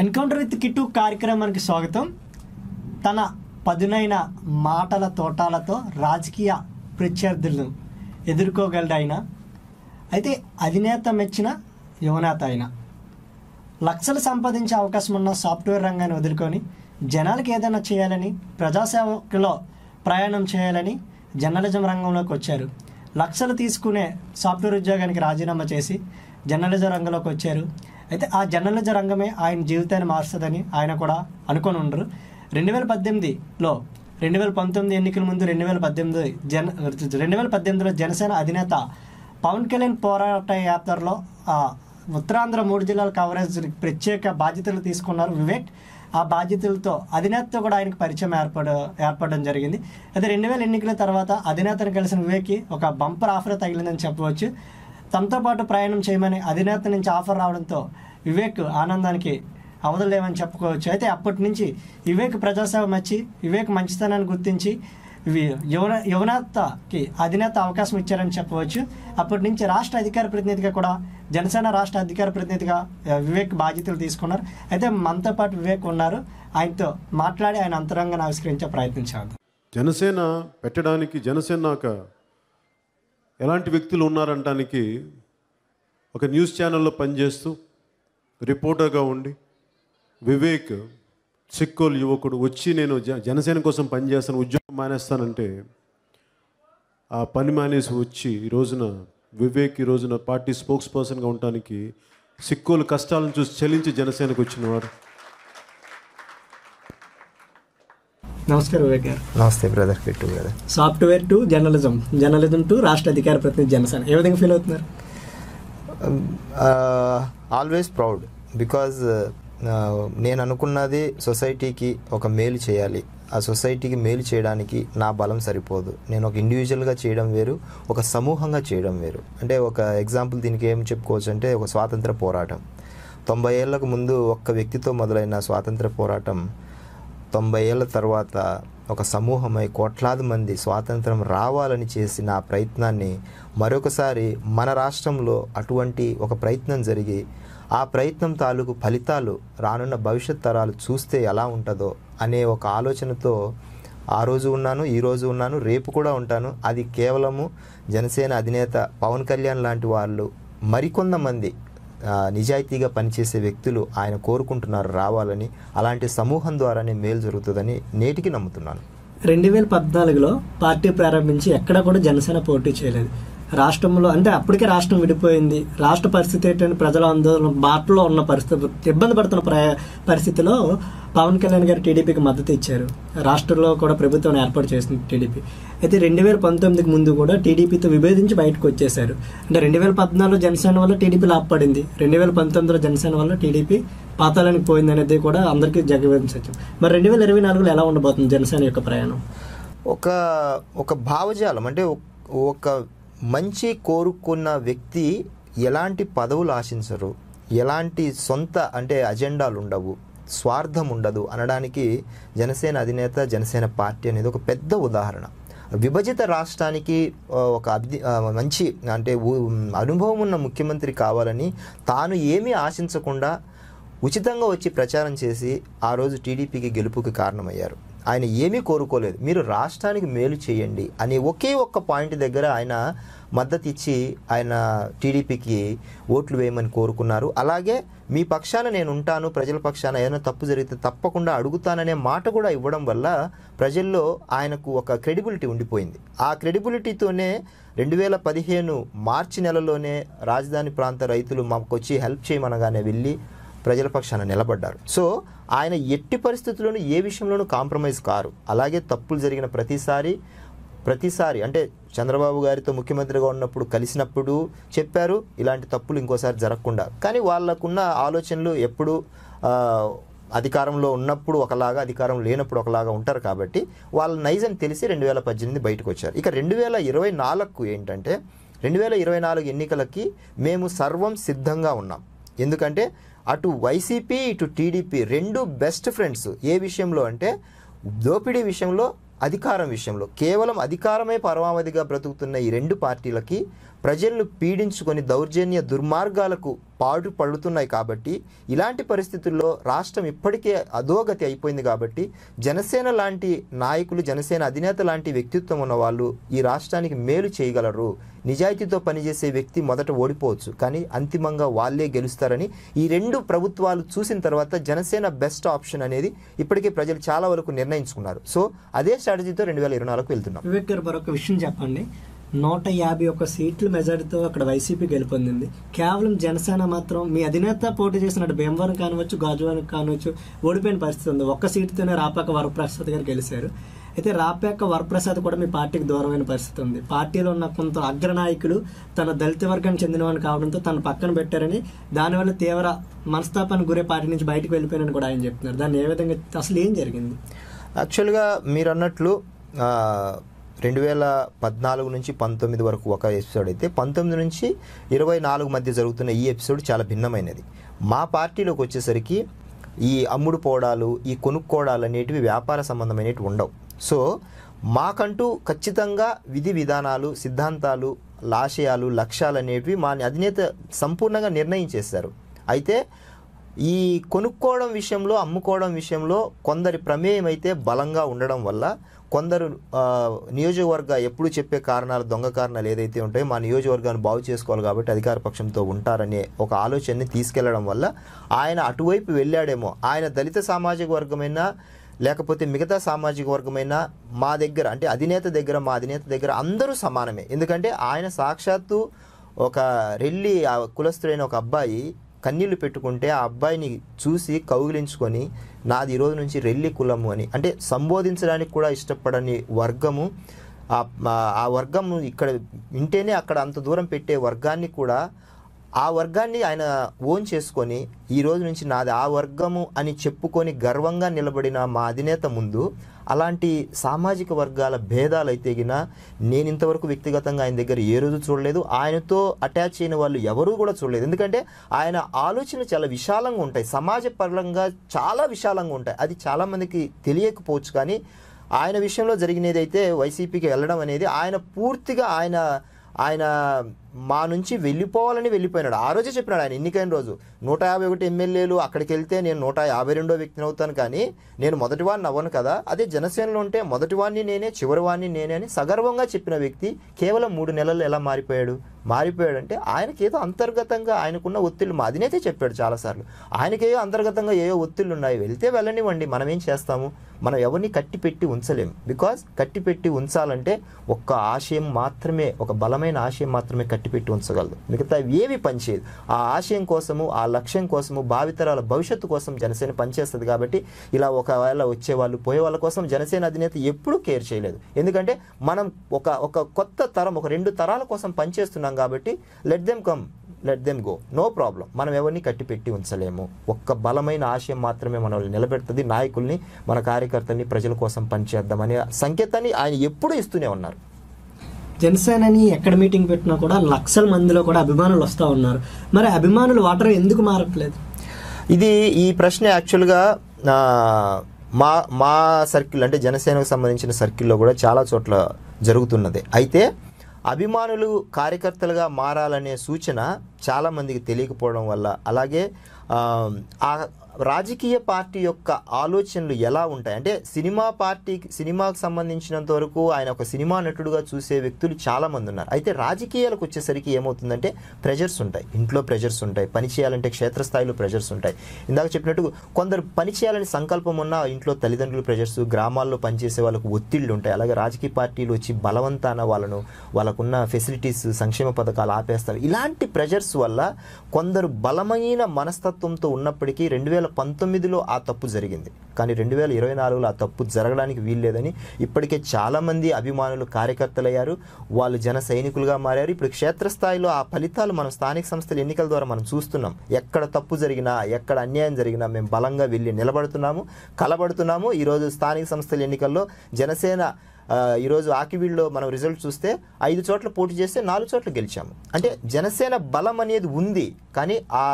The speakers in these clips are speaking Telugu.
ఎన్కౌంటర్ విత్ కిట్టు కార్యక్రమానికి స్వాగతం తన పదునైన మాటల తోటాలతో రాజకీయ ప్రత్యర్థులను ఆయన అయితే అధినేత మెచ్చిన యువనేత ఆయన లక్షలు సంపాదించే అవకాశం ఉన్న సాఫ్ట్వేర్ రంగాన్ని వదులుకొని జనాలకు ఏదైనా చేయాలని ప్రజాసేవకులో ప్రయాణం చేయాలని జర్నలిజం రంగంలోకి వచ్చారు లక్షలు తీసుకునే సాఫ్ట్వేర్ ఉద్యోగానికి రాజీనామా చేసి జర్నలిజం రంగంలోకి వచ్చారు అయితే ఆ జర్నలిజం రంగమే ఆయన జీవితాన్ని మారుస్తుందని ఆయన కూడా అనుకొని ఉండరు రెండు వేల పద్దెనిమిదిలో రెండు వేల పంతొమ్మిది ఎన్నికల ముందు రెండు వేల పద్దెనిమిది జన రెండు వేల పద్దెనిమిదిలో జనసేన అధినేత పవన్ కళ్యాణ్ పోరాట యాత్రలో ఉత్తరాంధ్ర మూడు జిల్లాల కవరేజ్ ప్రత్యేక బాధ్యతలు తీసుకున్నారు వివేక్ ఆ బాధ్యతలతో అధినేతతో కూడా ఆయనకు పరిచయం ఏర్పడ ఏర్పడడం జరిగింది అయితే రెండు వేల ఎన్నికల తర్వాత అధినేతను కలిసిన వివేక్కి ఒక బంపర్ ఆఫర్ తగిలిందని చెప్పవచ్చు తమతో పాటు ప్రయాణం చేయమని అధినేత నుంచి ఆఫర్ రావడంతో వివేక్ ఆనందానికి అవదలేమని చెప్పుకోవచ్చు అయితే అప్పటి నుంచి వివేక్ ప్రజాసేవ మచ్చి వివేక్ మంచితనాన్ని గుర్తించి యువన యువనేతకి అధినేత అవకాశం ఇచ్చారని చెప్పవచ్చు అప్పటి నుంచి రాష్ట్ర అధికార ప్రతినిధిగా కూడా జనసేన రాష్ట్ర అధికార ప్రతినిధిగా వివేక్ బాధ్యతలు తీసుకున్నారు అయితే మనతో పాటు వివేక్ ఉన్నారు ఆయనతో మాట్లాడి ఆయన అంతరంగాన్ని ఆవిష్కరించే ప్రయత్నం జనసేన పెట్టడానికి జనసేన ఎలాంటి వ్యక్తులు ఉన్నారంటానికి ఒక న్యూస్ ఛానల్లో పనిచేస్తూ రిపోర్టర్గా ఉండి వివేక్ చిక్కోలు యువకుడు వచ్చి నేను జనసేన కోసం పనిచేస్తాను ఉద్యోగం మానేస్తానంటే ఆ పని మానేసి వచ్చి ఈ రోజున వివేక్ ఈ రోజున పార్టీ స్పోక్స్ పర్సన్గా ఉండటానికి సిక్కోలు కష్టాలను చూసి చలించి జనసేనకు వచ్చినవాడు నమస్కారం వివేక్ గారు నమస్తే brother get software to journalism journalism to రాష్ట్ర అధికార ప్రతినిధి జనసేన ఏ విధంగా ఫీల్ అవుతున్నారు ఆల్వేస్ ప్రౌడ్ బికాజ్ నేను అనుకున్నది సొసైటీకి ఒక మేలు చేయాలి ఆ సొసైటీకి మేలు చేయడానికి నా బలం సరిపోదు నేను ఒక ఇండివిజువల్గా చేయడం వేరు ఒక సమూహంగా చేయడం వేరు అంటే ఒక ఎగ్జాంపుల్ దీనికి ఏం చెప్పుకోవచ్చు అంటే ఒక స్వాతంత్ర పోరాటం తొంభై ఏళ్లకు ముందు ఒక్క వ్యక్తితో మొదలైన స్వాతంత్ర పోరాటం తొంభై ఏళ్ళ తర్వాత ఒక సమూహమై కోట్లాది మంది స్వాతంత్రం రావాలని చేసిన ఆ ప్రయత్నాన్ని మరొకసారి మన రాష్ట్రంలో అటువంటి ఒక ప్రయత్నం జరిగి ఆ ప్రయత్నం తాలూకు ఫలితాలు రానున్న భవిష్యత్ తరాలు చూస్తే ఎలా ఉంటుందో అనే ఒక ఆలోచనతో ఆ రోజు ఉన్నాను ఈ రోజు ఉన్నాను రేపు కూడా ఉంటాను అది కేవలము జనసేన అధినేత పవన్ కళ్యాణ్ లాంటి వాళ్ళు మరికొంతమంది నిజాయితీగా పనిచేసే వ్యక్తులు ఆయన కోరుకుంటున్నారు రావాలని అలాంటి సమూహం ద్వారానే మేలు జరుగుతుందని నేటికి నమ్ముతున్నాను రెండు వేల పద్నాలుగులో పార్టీ ప్రారంభించి ఎక్కడా కూడా జనసేన పోటీ చేయలేదు రాష్ట్రంలో అంటే అప్పటికే రాష్ట్రం విడిపోయింది రాష్ట్ర పరిస్థితి ఏంటంటే ప్రజల ఆందోళన బాటలో ఉన్న పరిస్థితి ఇబ్బంది పడుతున్న పరిస్థితిలో పవన్ కళ్యాణ్ గారు టీడీపీకి మద్దతు ఇచ్చారు రాష్ట్రంలో కూడా ప్రభుత్వం ఏర్పాటు చేసింది టీడీపీ అయితే రెండు వేల పంతొమ్మిదికి ముందు కూడా టీడీపీతో విభేదించి బయటకు వచ్చేశారు అంటే రెండు వేల పద్నాలుగులో జనసేన వల్ల టీడీపీ లాభపడింది రెండు వేల పంతొమ్మిదిలో జనసేన వల్ల టీడీపీ పాతాళానికి పోయింది అనేది కూడా అందరికీ జగవించవచ్చు మరి రెండు వేల ఇరవై నాలుగులో ఎలా ఉండబోతుంది జనసేన యొక్క ప్రయాణం ఒక ఒక భావజాలం అంటే ఒక మంచి కోరుకున్న వ్యక్తి ఎలాంటి పదవులు ఆశించరు ఎలాంటి సొంత అంటే అజెండాలు ఉండవు స్వార్థం ఉండదు అనడానికి జనసేన అధినేత జనసేన పార్టీ అనేది ఒక పెద్ద ఉదాహరణ విభజిత రాష్ట్రానికి ఒక అభి మంచి అంటే అనుభవం ఉన్న ముఖ్యమంత్రి కావాలని తాను ఏమీ ఆశించకుండా ఉచితంగా వచ్చి ప్రచారం చేసి ఆ రోజు టీడీపీకి గెలుపుకి కారణమయ్యారు ఆయన ఏమీ కోరుకోలేదు మీరు రాష్ట్రానికి మేలు చేయండి అని ఒకే ఒక్క పాయింట్ దగ్గర ఆయన మద్దతు ఇచ్చి ఆయన టీడీపీకి ఓట్లు వేయమని కోరుకున్నారు అలాగే మీ పక్షాన నేను ఉంటాను ప్రజల పక్షాన ఏదైనా తప్పు జరిగితే తప్పకుండా అడుగుతాననే మాట కూడా ఇవ్వడం వల్ల ప్రజల్లో ఆయనకు ఒక క్రెడిబిలిటీ ఉండిపోయింది ఆ క్రెడిబిలిటీతోనే రెండు వేల పదిహేను మార్చి నెలలోనే రాజధాని ప్రాంత రైతులు మాకు వచ్చి హెల్ప్ చేయమనగానే వెళ్ళి ప్రజల పక్షాన నిలబడ్డారు సో ఆయన ఎట్టి పరిస్థితుల్లోనూ ఏ విషయంలోనూ కాంప్రమైజ్ కారు అలాగే తప్పులు జరిగిన ప్రతిసారి ప్రతిసారి అంటే చంద్రబాబు గారితో ముఖ్యమంత్రిగా ఉన్నప్పుడు కలిసినప్పుడు చెప్పారు ఇలాంటి తప్పులు ఇంకోసారి జరగకుండా కానీ వాళ్ళకున్న ఆలోచనలు ఎప్పుడు అధికారంలో ఉన్నప్పుడు ఒకలాగా అధికారం లేనప్పుడు ఒకలాగా ఉంటారు కాబట్టి వాళ్ళ నైజని తెలిసి రెండు వేల పద్దెనిమిది బయటకు వచ్చారు ఇక రెండు వేల ఇరవై నాలుగు ఏంటంటే రెండు వేల ఇరవై నాలుగు ఎన్నికలకి మేము సర్వం సిద్ధంగా ఉన్నాం ఎందుకంటే అటు వైసీపీ ఇటు టీడీపీ రెండు బెస్ట్ ఫ్రెండ్స్ ఏ విషయంలో అంటే దోపిడీ విషయంలో అధికారం విషయంలో కేవలం అధికారమే పరమావధిగా బ్రతుకుతున్న ఈ రెండు పార్టీలకి ప్రజలను పీడించుకొని దౌర్జన్య దుర్మార్గాలకు పాటు పడుతున్నాయి కాబట్టి ఇలాంటి పరిస్థితుల్లో రాష్ట్రం ఇప్పటికే అధోగతి అయిపోయింది కాబట్టి జనసేన లాంటి నాయకులు జనసేన అధినేత లాంటి వ్యక్తిత్వం ఉన్న వాళ్ళు ఈ రాష్ట్రానికి మేలు చేయగలరు నిజాయితీతో పనిచేసే వ్యక్తి మొదట ఓడిపోవచ్చు కానీ అంతిమంగా వాళ్ళే గెలుస్తారని ఈ రెండు ప్రభుత్వాలు చూసిన తర్వాత జనసేన బెస్ట్ ఆప్షన్ అనేది ఇప్పటికే ప్రజలు చాలా వరకు నిర్ణయించుకున్నారు సో అదే స్ట్రాటజీతో రెండు వేల ఇరవై నాలుగు వెళ్తున్నాం మరొక విషయం చెప్పండి నూట యాభై ఒక్క సీట్లు మెజార్టీతో అక్కడ వైసీపీ గెలుపొందింది కేవలం జనసేన మాత్రం మీ అధినేత పోటీ చేసినట్టు భీమవరం కానివచ్చు గాజువారం కానివచ్చు ఓడిపోయిన పరిస్థితి ఉంది ఒక్క సీటుతోనే రాపాక వరప్రసాద్ గారు గెలిచారు అయితే రాపాక వరప్రసాద్ కూడా మీ పార్టీకి దూరమైన పరిస్థితి ఉంది పార్టీలో ఉన్న కొంత అగ్రనాయకుడు తన దళిత వర్గానికి చెందినవాడు కావడంతో తన పక్కన పెట్టారని దానివల్ల తీవ్ర మనస్తాపాన్ని గురే పార్టీ నుంచి బయటకు వెళ్ళిపోయినని కూడా ఆయన చెప్తున్నారు దాన్ని ఏ విధంగా అసలు ఏం జరిగింది యాక్చువల్గా మీరు అన్నట్లు రెండు వేల పద్నాలుగు నుంచి పంతొమ్మిది వరకు ఒక ఎపిసోడ్ అయితే పంతొమ్మిది నుంచి ఇరవై నాలుగు మధ్య జరుగుతున్న ఈ ఎపిసోడ్ చాలా భిన్నమైనది మా పార్టీలోకి వచ్చేసరికి ఈ అమ్ముడు పోవడాలు ఈ కొనుక్కోవడాలు అనేటివి వ్యాపార సంబంధమైనవి ఉండవు సో మాకంటూ ఖచ్చితంగా విధి విధానాలు సిద్ధాంతాలు లాశయాలు లక్ష్యాలు అనేటివి మా అధినేత సంపూర్ణంగా నిర్ణయించేస్తారు అయితే ఈ కొనుక్కోవడం విషయంలో అమ్ముకోవడం విషయంలో కొందరి ప్రమేయం అయితే బలంగా ఉండడం వల్ల కొందరు నియోజకవర్గ ఎప్పుడు చెప్పే కారణాలు దొంగ కారణాలు ఏదైతే ఉంటాయో మా నియోజకవర్గాన్ని బాగు చేసుకోవాలి కాబట్టి అధికార పక్షంతో ఉంటారనే ఒక ఆలోచనని తీసుకెళ్లడం వల్ల ఆయన అటువైపు వెళ్ళాడేమో ఆయన దళిత సామాజిక వర్గమైనా లేకపోతే మిగతా సామాజిక వర్గమైనా మా దగ్గర అంటే అధినేత దగ్గర మా అధినేత దగ్గర అందరూ సమానమే ఎందుకంటే ఆయన సాక్షాత్తు ఒక రెల్లి కులస్తుడైన ఒక అబ్బాయి కన్నీళ్లు పెట్టుకుంటే ఆ అబ్బాయిని చూసి కౌగిలించుకొని నాది ఈరోజు నుంచి రెల్లి కులము అని అంటే సంబోధించడానికి కూడా ఇష్టపడని వర్గము ఆ వర్గము ఇక్కడ వింటేనే అక్కడ అంత దూరం పెట్టే వర్గాన్ని కూడా ఆ వర్గాన్ని ఆయన ఓన్ చేసుకొని ఈ రోజు నుంచి నాది ఆ వర్గము అని చెప్పుకొని గర్వంగా నిలబడిన మా అధినేత ముందు అలాంటి సామాజిక వర్గాల భేదాలు అయితే నేను ఇంతవరకు వ్యక్తిగతంగా ఆయన దగ్గర ఏ రోజు చూడలేదు ఆయనతో అటాచ్ అయిన వాళ్ళు ఎవరూ కూడా చూడలేదు ఎందుకంటే ఆయన ఆలోచన చాలా విశాలంగా ఉంటాయి సమాజ పరంగా చాలా విశాలంగా ఉంటాయి అది చాలామందికి తెలియకపోవచ్చు కానీ ఆయన విషయంలో జరిగినది అయితే వైసీపీకి వెళ్ళడం అనేది ఆయన పూర్తిగా ఆయన ఆయన మా నుంచి వెళ్ళిపోవాలని వెళ్ళిపోయినాడు ఆ రోజే చెప్పినాడు ఆయన ఎన్నికైన రోజు నూట యాభై ఒకటి ఎమ్మెల్యేలు అక్కడికి వెళ్తే నేను నూట యాభై రెండో వ్యక్తిని అవుతాను కానీ నేను మొదటివాడిని అవ్వను కదా అదే జనసేనలో ఉంటే మొదటివాడిని నేనే చివరివాడిని నేనే అని సగర్వంగా చెప్పిన వ్యక్తి కేవలం మూడు నెలలు ఎలా మారిపోయాడు మారిపోయాడు అంటే ఆయనకి ఏదో అంతర్గతంగా ఆయనకున్న ఒత్తిళ్ళు మా అధినేతే చెప్పాడు చాలాసార్లు ఆయనకేయో అంతర్గతంగా ఏవో ఒత్తిళ్ళు ఉన్నాయి వెళ్తే వెళ్ళనివ్వండి మనం ఏం చేస్తాము మనం ఎవరిని కట్టి పెట్టి ఉంచలేము బికాజ్ కట్టి పెట్టి ఉంచాలంటే ఒక్క ఆశయం మాత్రమే ఒక బలమైన ఆశయం మాత్రమే కట్టి పెట్టి ఉంచగలదు మిగతా ఏవి పనిచేయదు ఆ ఆశయం కోసము ఆ లక్ష్యం కోసము భావితరాల భవిష్యత్తు కోసం జనసేన పనిచేస్తుంది కాబట్టి ఇలా ఒకవేళ వచ్చేవాళ్ళు పోయే వాళ్ళ కోసం జనసేన అధినేత ఎప్పుడూ కేర్ చేయలేదు ఎందుకంటే మనం ఒక ఒక కొత్త తరం ఒక రెండు తరాల కోసం పనిచేస్తున్నాం కాబట్టి let them come let them go no problem మనం ఎవరిని కట్టిపెట్టి ఉంచలేము ఒక్క బలమైన ఆశయం మాత్రమే మనల్ని నిలబెడుతుంది నాయకుల్ని మన కార్యకర్తల్ని ప్రజల కోసం పనిచేద్దామనే సంకేతాన్ని ఆయన ఎప్పుడూ ఇస్తూనే ఉన్నారు జనసేనని ఎక్కడ మీటింగ్ పెట్టినా కూడా లక్షల మందిలో కూడా అభిమానులు వస్తూ ఉన్నారు మరి అభిమానులు వాటర్ ఎందుకు మారట్లేదు ఇది ఈ ప్రశ్న యాక్చువల్గా మా మా సర్కిల్ అంటే జనసేనకు సంబంధించిన సర్కిల్లో కూడా చాలా చోట్ల జరుగుతున్నది అయితే అభిమానులు కార్యకర్తలుగా మారాలనే సూచన చాలామందికి తెలియకపోవడం వల్ల అలాగే రాజకీయ పార్టీ యొక్క ఆలోచనలు ఎలా ఉంటాయి అంటే సినిమా పార్టీకి సినిమాకు సంబంధించినంత వరకు ఆయన ఒక సినిమా నటుడుగా చూసే వ్యక్తులు చాలామంది ఉన్నారు అయితే రాజకీయాలకు వచ్చేసరికి ఏమవుతుందంటే ప్రెజర్స్ ఉంటాయి ఇంట్లో ప్రెజర్స్ ఉంటాయి పని చేయాలంటే క్షేత్రస్థాయిలో ప్రెజర్స్ ఉంటాయి ఇందాక చెప్పినట్టు కొందరు పని చేయాలని సంకల్పం ఉన్న ఇంట్లో తల్లిదండ్రుల ప్రెజర్స్ గ్రామాల్లో పనిచేసే వాళ్ళకు ఒత్తిళ్లు ఉంటాయి అలాగే రాజకీయ పార్టీలు వచ్చి బలవంతాన వాళ్ళను వాళ్ళకున్న ఫెసిలిటీస్ సంక్షేమ పథకాలు ఆపేస్తారు ఇలాంటి ప్రెజర్స్ వల్ల కొందరు బలమైన మనస్తత్వంతో ఉన్నప్పటికీ రెండు వేల వేల పంతొమ్మిదిలో ఆ తప్పు జరిగింది కానీ రెండు వేల ఇరవై నాలుగులో ఆ తప్పు జరగడానికి వీల్లేదని ఇప్పటికే చాలామంది అభిమానులు కార్యకర్తలయ్యారు వాళ్ళు జన సైనికులుగా మారారు ఇప్పుడు క్షేత్రస్థాయిలో ఆ ఫలితాలు మనం స్థానిక సంస్థల ఎన్నికల ద్వారా మనం చూస్తున్నాం ఎక్కడ తప్పు జరిగినా ఎక్కడ అన్యాయం జరిగినా మేము బలంగా వెళ్ళి నిలబడుతున్నాము కలబడుతున్నాము ఈరోజు స్థానిక సంస్థల ఎన్నికల్లో జనసేన ఈరోజు ఆకివీడ్లో మనం రిజల్ట్ చూస్తే ఐదు చోట్ల పోటీ చేస్తే నాలుగు చోట్ల గెలిచాము అంటే జనసేన బలం అనేది ఉంది కానీ ఆ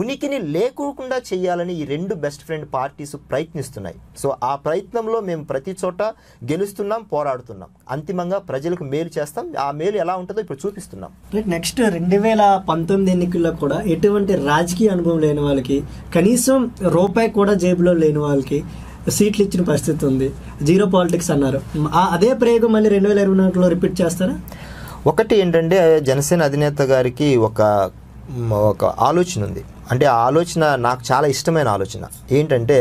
ఉనికిని లేకోకుండా చేయాలని ఈ రెండు బెస్ట్ ఫ్రెండ్ పార్టీస్ ప్రయత్నిస్తున్నాయి సో ఆ ప్రయత్నంలో మేము ప్రతి చోట గెలుస్తున్నాం పోరాడుతున్నాం అంతిమంగా ప్రజలకు మేలు చేస్తాం ఆ మేలు ఎలా ఉంటుందో ఇప్పుడు చూపిస్తున్నాం నెక్స్ట్ రెండు వేల పంతొమ్మిది ఎన్నికల్లో కూడా ఎటువంటి రాజకీయ అనుభవం లేని వాళ్ళకి కనీసం రూపాయి కూడా జేబులో లేని వాళ్ళకి సీట్లు ఇచ్చిన పరిస్థితి ఉంది జీరో పాలిటిక్స్ అన్నారు అదే ప్రయోగం మళ్ళీ రెండు వేల ఇరవై నాలుగులో రిపీట్ చేస్తారా ఒకటి ఏంటంటే జనసేన అధినేత గారికి ఒక ఒక ఆలోచన ఉంది అంటే ఆలోచన నాకు చాలా ఇష్టమైన ఆలోచన ఏంటంటే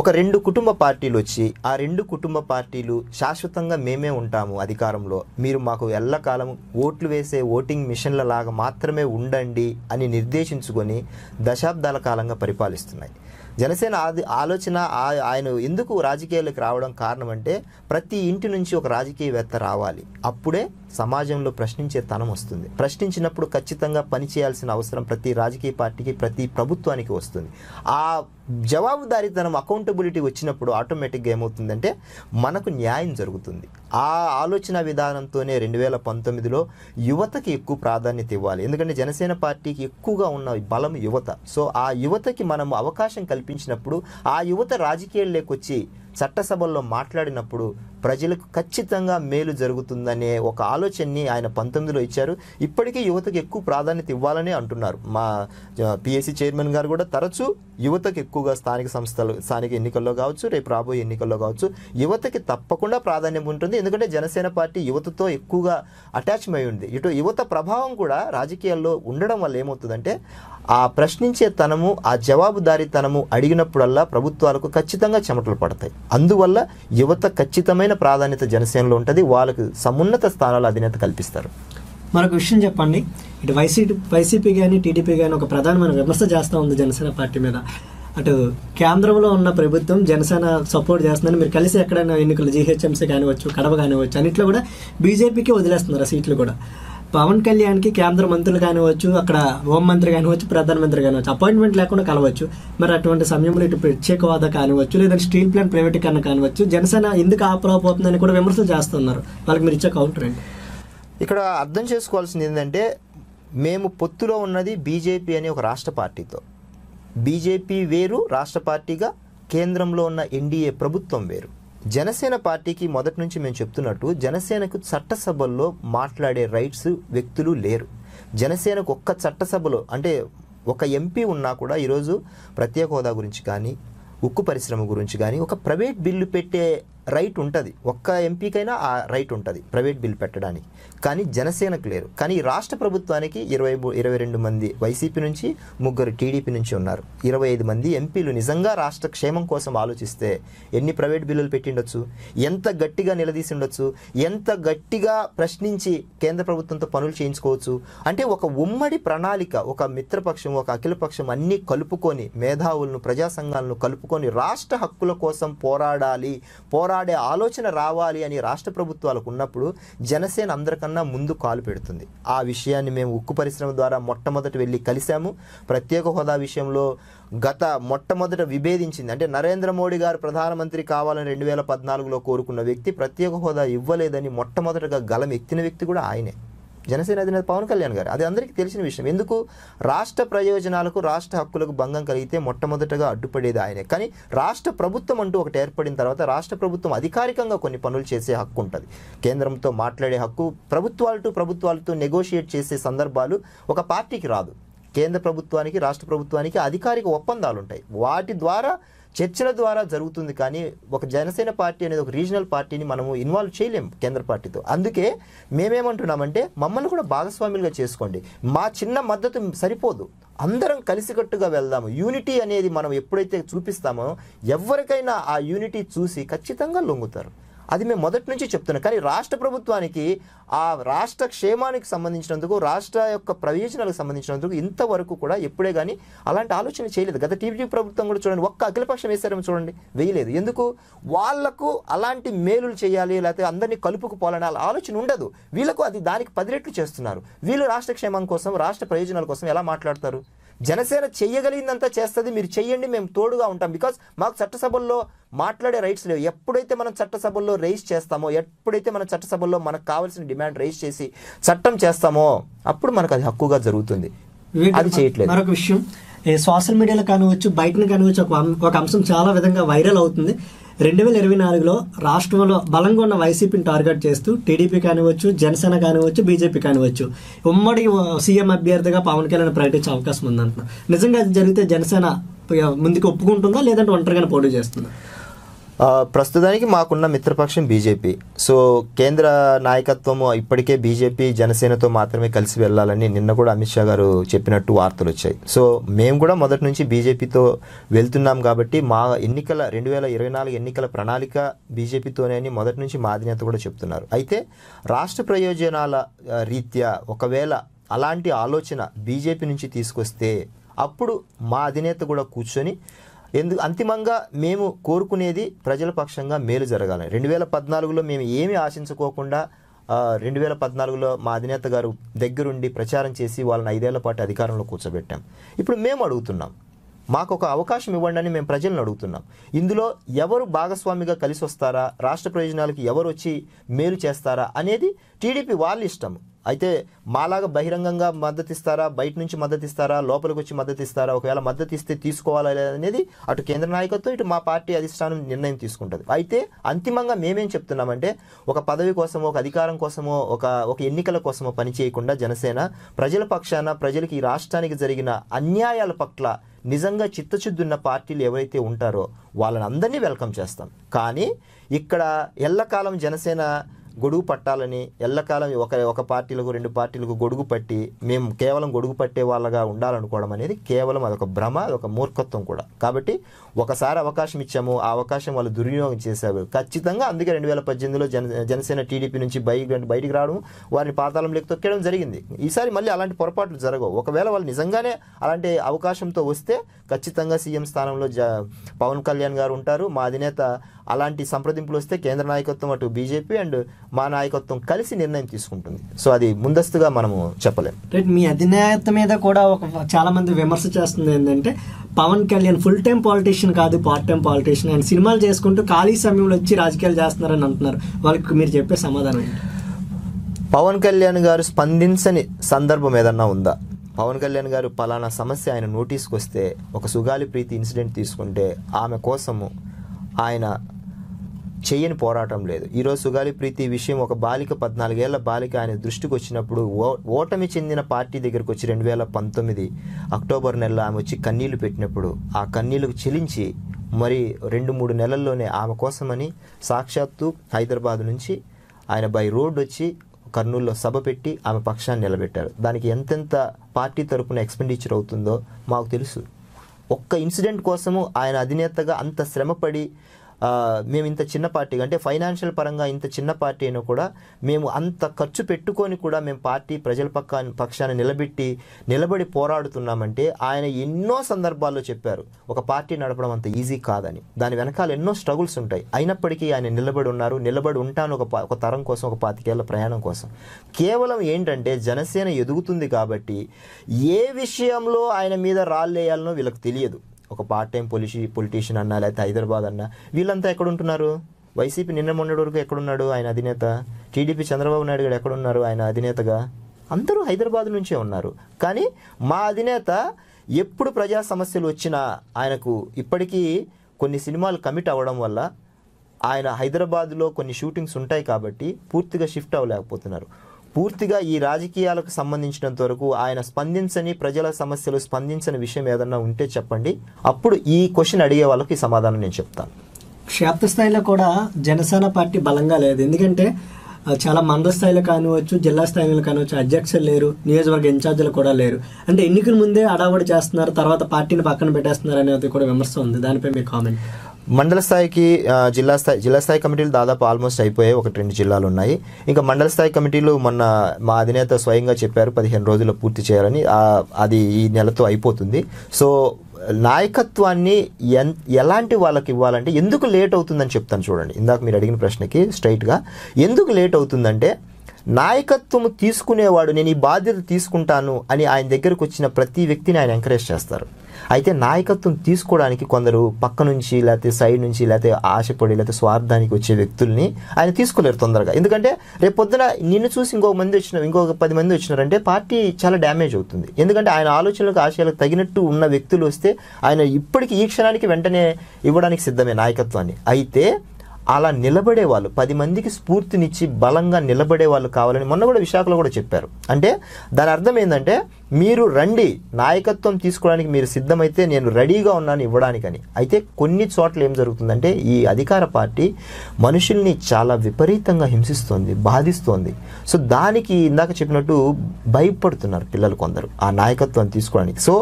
ఒక రెండు కుటుంబ పార్టీలు వచ్చి ఆ రెండు కుటుంబ పార్టీలు శాశ్వతంగా మేమే ఉంటాము అధికారంలో మీరు మాకు ఎల్లకాలం ఓట్లు వేసే ఓటింగ్ మిషన్ల లాగా మాత్రమే ఉండండి అని నిర్దేశించుకొని దశాబ్దాల కాలంగా పరిపాలిస్తున్నాయి జనసేన ఆది ఆలోచన ఆయన ఎందుకు రాజకీయాలకు రావడం కారణం అంటే ప్రతి ఇంటి నుంచి ఒక రాజకీయవేత్త రావాలి అప్పుడే సమాజంలో ప్రశ్నించే తనం వస్తుంది ప్రశ్నించినప్పుడు ఖచ్చితంగా పనిచేయాల్సిన అవసరం ప్రతి రాజకీయ పార్టీకి ప్రతి ప్రభుత్వానికి వస్తుంది ఆ జవాబుదారితనం అకౌంటబిలిటీ వచ్చినప్పుడు ఆటోమేటిక్గా ఏమవుతుందంటే మనకు న్యాయం జరుగుతుంది ఆ ఆలోచన విధానంతోనే రెండు వేల పంతొమ్మిదిలో యువతకి ఎక్కువ ప్రాధాన్యత ఇవ్వాలి ఎందుకంటే జనసేన పార్టీకి ఎక్కువగా ఉన్న బలం యువత సో ఆ యువతకి మనం అవకాశం కల్పించినప్పుడు ఆ యువత రాజకీయాల్లోకి వచ్చి చట్టసభల్లో మాట్లాడినప్పుడు ప్రజలకు ఖచ్చితంగా మేలు జరుగుతుందనే ఒక ఆలోచనని ఆయన పంతొమ్మిదిలో ఇచ్చారు ఇప్పటికీ యువతకు ఎక్కువ ప్రాధాన్యత ఇవ్వాలని అంటున్నారు మా పిఎస్సి చైర్మన్ గారు కూడా తరచూ యువతకు ఎక్కువగా స్థానిక సంస్థలు స్థానిక ఎన్నికల్లో కావచ్చు రేపు రాబోయే ఎన్నికల్లో కావచ్చు యువతకి తప్పకుండా ప్రాధాన్యం ఉంటుంది ఎందుకంటే జనసేన పార్టీ యువతతో ఎక్కువగా అటాచ్మెంట్ ఉంది ఇటు యువత ప్రభావం కూడా రాజకీయాల్లో ఉండడం వల్ల ఏమవుతుందంటే ఆ ప్రశ్నించే తనము ఆ జవాబుదారీతనము అడిగినప్పుడల్లా ప్రభుత్వాలకు ఖచ్చితంగా చెమటలు పడతాయి అందువల్ల యువత ఖచ్చితమైన ప్రాధాన్యత జనసేనలో ఉంటుంది వాళ్ళకు సమున్నత స్థానాల అధినేత కల్పిస్తారు మరొక విషయం చెప్పండి ఇటు వైసీపీ వైసీపీ కానీ టీడీపీ కానీ ఒక ప్రధానమైన విమర్శ చేస్తూ ఉంది జనసేన పార్టీ మీద అటు కేంద్రంలో ఉన్న ప్రభుత్వం జనసేన సపోర్ట్ చేస్తుందని మీరు కలిసి ఎక్కడైనా ఎన్నికలు జీహెచ్ఎంసీ కానివచ్చు కడప కానివచ్చు అన్నిట్లో కూడా బీజేపీకి వదిలేస్తున్నారు ఆ సీట్లు కూడా పవన్ కళ్యాణ్కి కేంద్ర మంత్రులు కానివచ్చు అక్కడ హోంమంత్రి కానివచ్చు ప్రధానమంత్రి కానివచ్చు అపాయింట్మెంట్ లేకుండా కలవచ్చు మరి అటువంటి సమయంలో ఇటు ప్రత్యేక హోదా కానివచ్చు లేదంటే స్టీల్ ప్లాంట్ ప్రైవేటీకరణ కానివచ్చు జనసేన ఎందుకు ఆపరాపోతుందని కూడా విమర్శలు చేస్తున్నారు వాళ్ళకి మీరు ఇచ్చే కౌంటర్ అండి ఇక్కడ అర్థం చేసుకోవాల్సింది ఏంటంటే మేము పొత్తులో ఉన్నది బీజేపీ అనే ఒక రాష్ట్ర పార్టీతో బీజేపీ వేరు రాష్ట్ర పార్టీగా కేంద్రంలో ఉన్న ఎన్డీఏ ప్రభుత్వం వేరు జనసేన పార్టీకి మొదటి నుంచి మేము చెప్తున్నట్టు జనసేనకు చట్టసభల్లో మాట్లాడే రైట్స్ వ్యక్తులు లేరు జనసేనకు ఒక్క చట్టసభలో అంటే ఒక ఎంపీ ఉన్నా కూడా ఈరోజు ప్రత్యేక హోదా గురించి కానీ ఉక్కు పరిశ్రమ గురించి కానీ ఒక ప్రైవేట్ బిల్లు పెట్టే రైట్ ఉంటుంది ఒక్క ఎంపీకైనా ఆ రైట్ ఉంటుంది ప్రైవేట్ బిల్ పెట్టడానికి కానీ జనసేనకు లేరు కానీ రాష్ట్ర ప్రభుత్వానికి ఇరవై ఇరవై రెండు మంది వైసీపీ నుంచి ముగ్గురు టీడీపీ నుంచి ఉన్నారు ఇరవై ఐదు మంది ఎంపీలు నిజంగా రాష్ట్ర క్షేమం కోసం ఆలోచిస్తే ఎన్ని ప్రైవేట్ బిల్లులు పెట్టిండొచ్చు ఎంత గట్టిగా నిలదీసి ఉండొచ్చు ఎంత గట్టిగా ప్రశ్నించి కేంద్ర ప్రభుత్వంతో పనులు చేయించుకోవచ్చు అంటే ఒక ఉమ్మడి ప్రణాళిక ఒక మిత్రపక్షం ఒక అఖిలపక్షం అన్నీ కలుపుకొని మేధావులను ప్రజా సంఘాలను కలుపుకొని రాష్ట్ర హక్కుల కోసం పోరాడాలి పోరా మాట్లాడే ఆలోచన రావాలి అని రాష్ట్ర ప్రభుత్వాలకు ఉన్నప్పుడు జనసేన అందరికన్నా ముందు కాలు పెడుతుంది ఆ విషయాన్ని మేము ఉక్కు పరిశ్రమ ద్వారా మొట్టమొదట వెళ్ళి కలిశాము ప్రత్యేక హోదా విషయంలో గత మొట్టమొదట విభేదించింది అంటే నరేంద్ర మోడీ గారు ప్రధానమంత్రి కావాలని రెండు వేల పద్నాలుగులో కోరుకున్న వ్యక్తి ప్రత్యేక హోదా ఇవ్వలేదని మొట్టమొదటగా గలం ఎత్తిన వ్యక్తి కూడా ఆయనే జనసేన అధినేత పవన్ కళ్యాణ్ గారు అది అందరికీ తెలిసిన విషయం ఎందుకు రాష్ట్ర ప్రయోజనాలకు రాష్ట్ర హక్కులకు భంగం కలిగితే మొట్టమొదటగా అడ్డుపడేది ఆయనే కానీ రాష్ట్ర ప్రభుత్వం అంటూ ఒకటి ఏర్పడిన తర్వాత రాష్ట్ర ప్రభుత్వం అధికారికంగా కొన్ని పనులు చేసే హక్కు ఉంటుంది కేంద్రంతో మాట్లాడే హక్కు ప్రభుత్వాలతో ప్రభుత్వాలతో నెగోషియేట్ చేసే సందర్భాలు ఒక పార్టీకి రాదు కేంద్ర ప్రభుత్వానికి రాష్ట్ర ప్రభుత్వానికి అధికారిక ఒప్పందాలు ఉంటాయి వాటి ద్వారా చర్చల ద్వారా జరుగుతుంది కానీ ఒక జనసేన పార్టీ అనేది ఒక రీజనల్ పార్టీని మనము ఇన్వాల్వ్ చేయలేము కేంద్ర పార్టీతో అందుకే మేమేమంటున్నామంటే మమ్మల్ని కూడా భాగస్వాములుగా చేసుకోండి మా చిన్న మద్దతు సరిపోదు అందరం కలిసికట్టుగా వెళ్దాము యూనిటీ అనేది మనం ఎప్పుడైతే చూపిస్తామో ఎవరికైనా ఆ యూనిటీ చూసి ఖచ్చితంగా లొంగుతారు అది మేము మొదటి నుంచి చెప్తున్నాం కానీ రాష్ట్ర ప్రభుత్వానికి ఆ రాష్ట్ర క్షేమానికి సంబంధించినందుకు రాష్ట్ర యొక్క ప్రయోజనాలకు సంబంధించినందుకు ఇంతవరకు కూడా ఎప్పుడే కానీ అలాంటి ఆలోచన చేయలేదు గత టీడీపీ ప్రభుత్వం కూడా చూడండి ఒక్క అఖిలపక్షం వేశారేమో చూడండి వేయలేదు ఎందుకు వాళ్లకు అలాంటి మేలులు చేయాలి లేకపోతే అందరినీ కలుపుకుపోవాలని ఆలోచన ఉండదు వీళ్ళకు అది దానికి పది రెట్లు చేస్తున్నారు వీళ్ళు రాష్ట్ర క్షేమం కోసం రాష్ట్ర ప్రయోజనాల కోసం ఎలా మాట్లాడతారు జనసేన చేయగలిగిందంతా చేస్తుంది మీరు చేయండి మేము తోడుగా ఉంటాం బికాస్ మాకు చట్టసభల్లో మాట్లాడే రైట్స్ లేవు ఎప్పుడైతే మనం చట్టసభల్లో రైస్ చేస్తామో ఎప్పుడైతే మనం చట్టసభల్లో మనకు కావాల్సిన డిమాండ్ రైస్ చేసి చట్టం చేస్తామో అప్పుడు మనకు అది హక్కుగా జరుగుతుంది అది చేయట్లేదు మరొక విషయం సోషల్ మీడియాలో కానివచ్చు బయటను కానివచ్చు ఒక అంశం చాలా విధంగా వైరల్ అవుతుంది రెండు వేల ఇరవై నాలుగులో రాష్ట్రంలో బలంగా ఉన్న వైసీపీని టార్గెట్ చేస్తూ టీడీపీ కానివచ్చు జనసేన కానివచ్చు బీజేపీ కానివచ్చు ఉమ్మడి సీఎం అభ్యర్థిగా పవన్ కళ్యాణ్ ప్రకటించే అవకాశం ఉందంట నిజంగా జరిగితే జనసేన ముందుకు ఒప్పుకుంటుందా లేదంటే ఒంటరిగానే పోటీ చేస్తుందా ప్రస్తుతానికి మాకున్న మిత్రపక్షం బీజేపీ సో కేంద్ర నాయకత్వం ఇప్పటికే బీజేపీ జనసేనతో మాత్రమే కలిసి వెళ్ళాలని నిన్న కూడా అమిత్ షా గారు చెప్పినట్టు వార్తలు వచ్చాయి సో మేము కూడా మొదటి నుంచి బీజేపీతో వెళ్తున్నాం కాబట్టి మా ఎన్నికల రెండు వేల ఇరవై నాలుగు ఎన్నికల ప్రణాళిక బీజేపీతోనే అని మొదటి నుంచి మా అధినేత కూడా చెప్తున్నారు అయితే రాష్ట్ర ప్రయోజనాల రీత్యా ఒకవేళ అలాంటి ఆలోచన బీజేపీ నుంచి తీసుకొస్తే అప్పుడు మా అధినేత కూడా కూర్చొని ఎందుకు అంతిమంగా మేము కోరుకునేది ప్రజల పక్షంగా మేలు జరగాలి రెండు వేల పద్నాలుగులో మేము ఏమి ఆశించుకోకుండా రెండు వేల పద్నాలుగులో మా అధినేత గారు దగ్గరుండి ప్రచారం చేసి వాళ్ళని ఐదేళ్ల పాటు అధికారంలో కూర్చోబెట్టాం ఇప్పుడు మేము అడుగుతున్నాం మాకు ఒక అవకాశం ఇవ్వండి అని మేము ప్రజలను అడుగుతున్నాం ఇందులో ఎవరు భాగస్వామిగా కలిసి వస్తారా రాష్ట్ర ప్రయోజనాలకి ఎవరు వచ్చి మేలు చేస్తారా అనేది టీడీపీ వాళ్ళు ఇష్టం అయితే మాలాగా బహిరంగంగా మద్దతిస్తారా బయట నుంచి మద్దతిస్తారా లోపలికి వచ్చి మద్దతిస్తారా ఒకవేళ మద్దతు ఇస్తే తీసుకోవాలా అనేది అటు కేంద్ర నాయకత్వం ఇటు మా పార్టీ అధిష్టానం నిర్ణయం తీసుకుంటుంది అయితే అంతిమంగా మేమేం చెప్తున్నామంటే ఒక పదవి కోసమో ఒక అధికారం కోసమో ఒక ఒక ఎన్నికల కోసమో పనిచేయకుండా జనసేన ప్రజల పక్షాన ప్రజలకి ఈ రాష్ట్రానికి జరిగిన అన్యాయాల పట్ల నిజంగా ఉన్న పార్టీలు ఎవరైతే ఉంటారో వాళ్ళని అందరినీ వెల్కమ్ చేస్తాం కానీ ఇక్కడ ఎల్లకాలం జనసేన గొడుగు పట్టాలని ఎల్లకాలం ఒక ఒక పార్టీలకు రెండు పార్టీలకు గొడుగు పట్టి మేము కేవలం గొడుగు పట్టే వాళ్ళగా ఉండాలనుకోవడం అనేది కేవలం అదొక భ్రమ అదొక మూర్ఖత్వం కూడా కాబట్టి ఒకసారి అవకాశం ఇచ్చాము ఆ అవకాశం వాళ్ళు దుర్వినియోగం చేశారు ఖచ్చితంగా అందుకే రెండు వేల పద్దెనిమిదిలో జన జనసేన టీడీపీ నుంచి బయట బయటికి రావడం వారిని పాతాళంలోకి తొక్కడం జరిగింది ఈసారి మళ్ళీ అలాంటి పొరపాట్లు జరగవు ఒకవేళ వాళ్ళు నిజంగానే అలాంటి అవకాశంతో వస్తే ఖచ్చితంగా సీఎం స్థానంలో జ పవన్ కళ్యాణ్ గారు ఉంటారు మా అధినేత అలాంటి సంప్రదింపులు వస్తే కేంద్ర నాయకత్వం అటు బీజేపీ అండ్ మా నాయకత్వం కలిసి నిర్ణయం తీసుకుంటుంది సో అది ముందస్తుగా మనము చెప్పలేము రైట్ మీ అధినేత మీద కూడా ఒక చాలా మంది విమర్శ చేస్తుంది ఏంటంటే Pawan Kalyan full time politician కాదు పార్ట్ టైం పాలిటీషియన్ ఆయన సినిమాలు చేసుకుంటూ ఖాళీ సమయంలో వచ్చి రాజకీయాలు చేస్తున్నారని అంటున్నారు వాళ్ళకి మీరు చెప్పే సమాధానం పవన్ కళ్యాణ్ గారు స్పందించని సందర్భం ఏదన్నా ఉందా పవన్ కళ్యాణ్ గారు పలానా సమస్య ఆయన నోటీస్కి వస్తే ఒక సుగాలి ప్రీతి ఇన్సిడెంట్ తీసుకుంటే ఆమె కోసము ఆయన చేయని పోరాటం లేదు ఈరోజు సుగాలి ప్రీతి విషయం ఒక బాలిక పద్నాలుగేళ్ల బాలిక ఆయన దృష్టికి వచ్చినప్పుడు ఓటమి చెందిన పార్టీ దగ్గరకు వచ్చి రెండు వేల పంతొమ్మిది అక్టోబర్ నెలలో ఆమె వచ్చి కన్నీళ్లు పెట్టినప్పుడు ఆ కన్నీళ్లకు చెలించి మరి రెండు మూడు నెలల్లోనే ఆమె కోసమని సాక్షాత్తు హైదరాబాద్ నుంచి ఆయన బై రోడ్ వచ్చి కర్నూలులో సభ పెట్టి ఆమె పక్షాన్ని నిలబెట్టారు దానికి ఎంతెంత పార్టీ తరపున ఎక్స్పెండిచర్ అవుతుందో మాకు తెలుసు ఒక్క ఇన్సిడెంట్ కోసము ఆయన అధినేతగా అంత శ్రమపడి మేము ఇంత చిన్న పార్టీగా అంటే ఫైనాన్షియల్ పరంగా ఇంత చిన్న పార్టీ అయినా కూడా మేము అంత ఖర్చు పెట్టుకొని కూడా మేము పార్టీ ప్రజల పక్క పక్షాన్ని నిలబెట్టి నిలబడి పోరాడుతున్నామంటే ఆయన ఎన్నో సందర్భాల్లో చెప్పారు ఒక పార్టీ నడపడం అంత ఈజీ కాదని దాని వెనకాల ఎన్నో స్ట్రగుల్స్ ఉంటాయి అయినప్పటికీ ఆయన నిలబడి ఉన్నారు నిలబడి ఉంటాను ఒక ఒక తరం కోసం ఒక పాతికేళ్ల ప్రయాణం కోసం కేవలం ఏంటంటే జనసేన ఎదుగుతుంది కాబట్టి ఏ విషయంలో ఆయన మీద రాళ్ళేయాలనో వీళ్ళకి తెలియదు ఒక పార్ట్ టైం పొలిషి పొలిటీషియన్ అన్నా లేకపోతే హైదరాబాద్ అన్నా వీళ్ళంతా ఎక్కడుంటున్నారు వైసీపీ నిన్న మొన్నటి వరకు ఎక్కడున్నాడు ఆయన అధినేత టీడీపీ చంద్రబాబు నాయుడు గారు ఎక్కడున్నారు ఆయన అధినేతగా అందరూ హైదరాబాద్ నుంచే ఉన్నారు కానీ మా అధినేత ఎప్పుడు ప్రజా సమస్యలు వచ్చినా ఆయనకు ఇప్పటికీ కొన్ని సినిమాలు కమిట్ అవ్వడం వల్ల ఆయన హైదరాబాద్లో కొన్ని షూటింగ్స్ ఉంటాయి కాబట్టి పూర్తిగా షిఫ్ట్ అవ్వలేకపోతున్నారు పూర్తిగా ఈ రాజకీయాలకు సంబంధించినంత వరకు ఆయన స్పందించని ప్రజల సమస్యలు స్పందించని విషయం ఏదన్నా ఉంటే చెప్పండి అప్పుడు ఈ క్వశ్చన్ అడిగే వాళ్ళకి సమాధానం నేను చెప్తాను క్షేత్రస్థాయిలో కూడా జనసేన పార్టీ బలంగా లేదు ఎందుకంటే చాలా మండల స్థాయిలో కానివచ్చు జిల్లా స్థాయిలో కానివచ్చు అధ్యక్షులు లేరు నియోజకవర్గ ఇన్ఛార్జీలు కూడా లేరు అంటే ఎన్నికల ముందే అడావడి చేస్తున్నారు తర్వాత పార్టీని పక్కన పెట్టేస్తున్నారు అనేది కూడా విమర్శ ఉంది దానిపై మీ కామెంట్ మండల స్థాయికి జిల్లా స్థాయి జిల్లా స్థాయి కమిటీలు దాదాపు ఆల్మోస్ట్ అయిపోయాయి ఒకటి రెండు జిల్లాలు ఉన్నాయి ఇంకా మండల స్థాయి కమిటీలు మొన్న మా అధినేత స్వయంగా చెప్పారు పదిహేను రోజుల్లో పూర్తి చేయాలని అది ఈ నెలతో అయిపోతుంది సో నాయకత్వాన్ని ఎన్ ఎలాంటి వాళ్ళకి ఇవ్వాలంటే ఎందుకు లేట్ అవుతుందని చెప్తాను చూడండి ఇందాక మీరు అడిగిన ప్రశ్నకి స్ట్రైట్గా ఎందుకు లేట్ అవుతుందంటే నాయకత్వం తీసుకునేవాడు నేను ఈ బాధ్యత తీసుకుంటాను అని ఆయన దగ్గరకు వచ్చిన ప్రతి వ్యక్తిని ఆయన ఎంకరేజ్ చేస్తారు అయితే నాయకత్వం తీసుకోవడానికి కొందరు పక్క నుంచి లేకపోతే సైడ్ నుంచి లేకపోతే ఆశపడి లేకపోతే స్వార్థానికి వచ్చే వ్యక్తుల్ని ఆయన తీసుకోలేరు తొందరగా ఎందుకంటే రేపొద్దున నిన్ను చూసి ఇంకో మంది వచ్చిన ఇంకొక పది మంది వచ్చినారంటే పార్టీ చాలా డ్యామేజ్ అవుతుంది ఎందుకంటే ఆయన ఆలోచనలకు ఆశయాలకు తగినట్టు ఉన్న వ్యక్తులు వస్తే ఆయన ఇప్పటికీ ఈ క్షణానికి వెంటనే ఇవ్వడానికి సిద్ధమే నాయకత్వాన్ని అయితే అలా నిలబడే వాళ్ళు పది మందికి స్ఫూర్తినిచ్చి బలంగా నిలబడే వాళ్ళు కావాలని మొన్న కూడా విశాఖలో కూడా చెప్పారు అంటే దాని అర్థం ఏంటంటే మీరు రండి నాయకత్వం తీసుకోవడానికి మీరు సిద్ధమైతే నేను రెడీగా ఉన్నాను ఇవ్వడానికని అయితే కొన్ని చోట్ల ఏం జరుగుతుందంటే ఈ అధికార పార్టీ మనుషుల్ని చాలా విపరీతంగా హింసిస్తోంది బాధిస్తోంది సో దానికి ఇందాక చెప్పినట్టు భయపడుతున్నారు పిల్లలు కొందరు ఆ నాయకత్వం తీసుకోవడానికి సో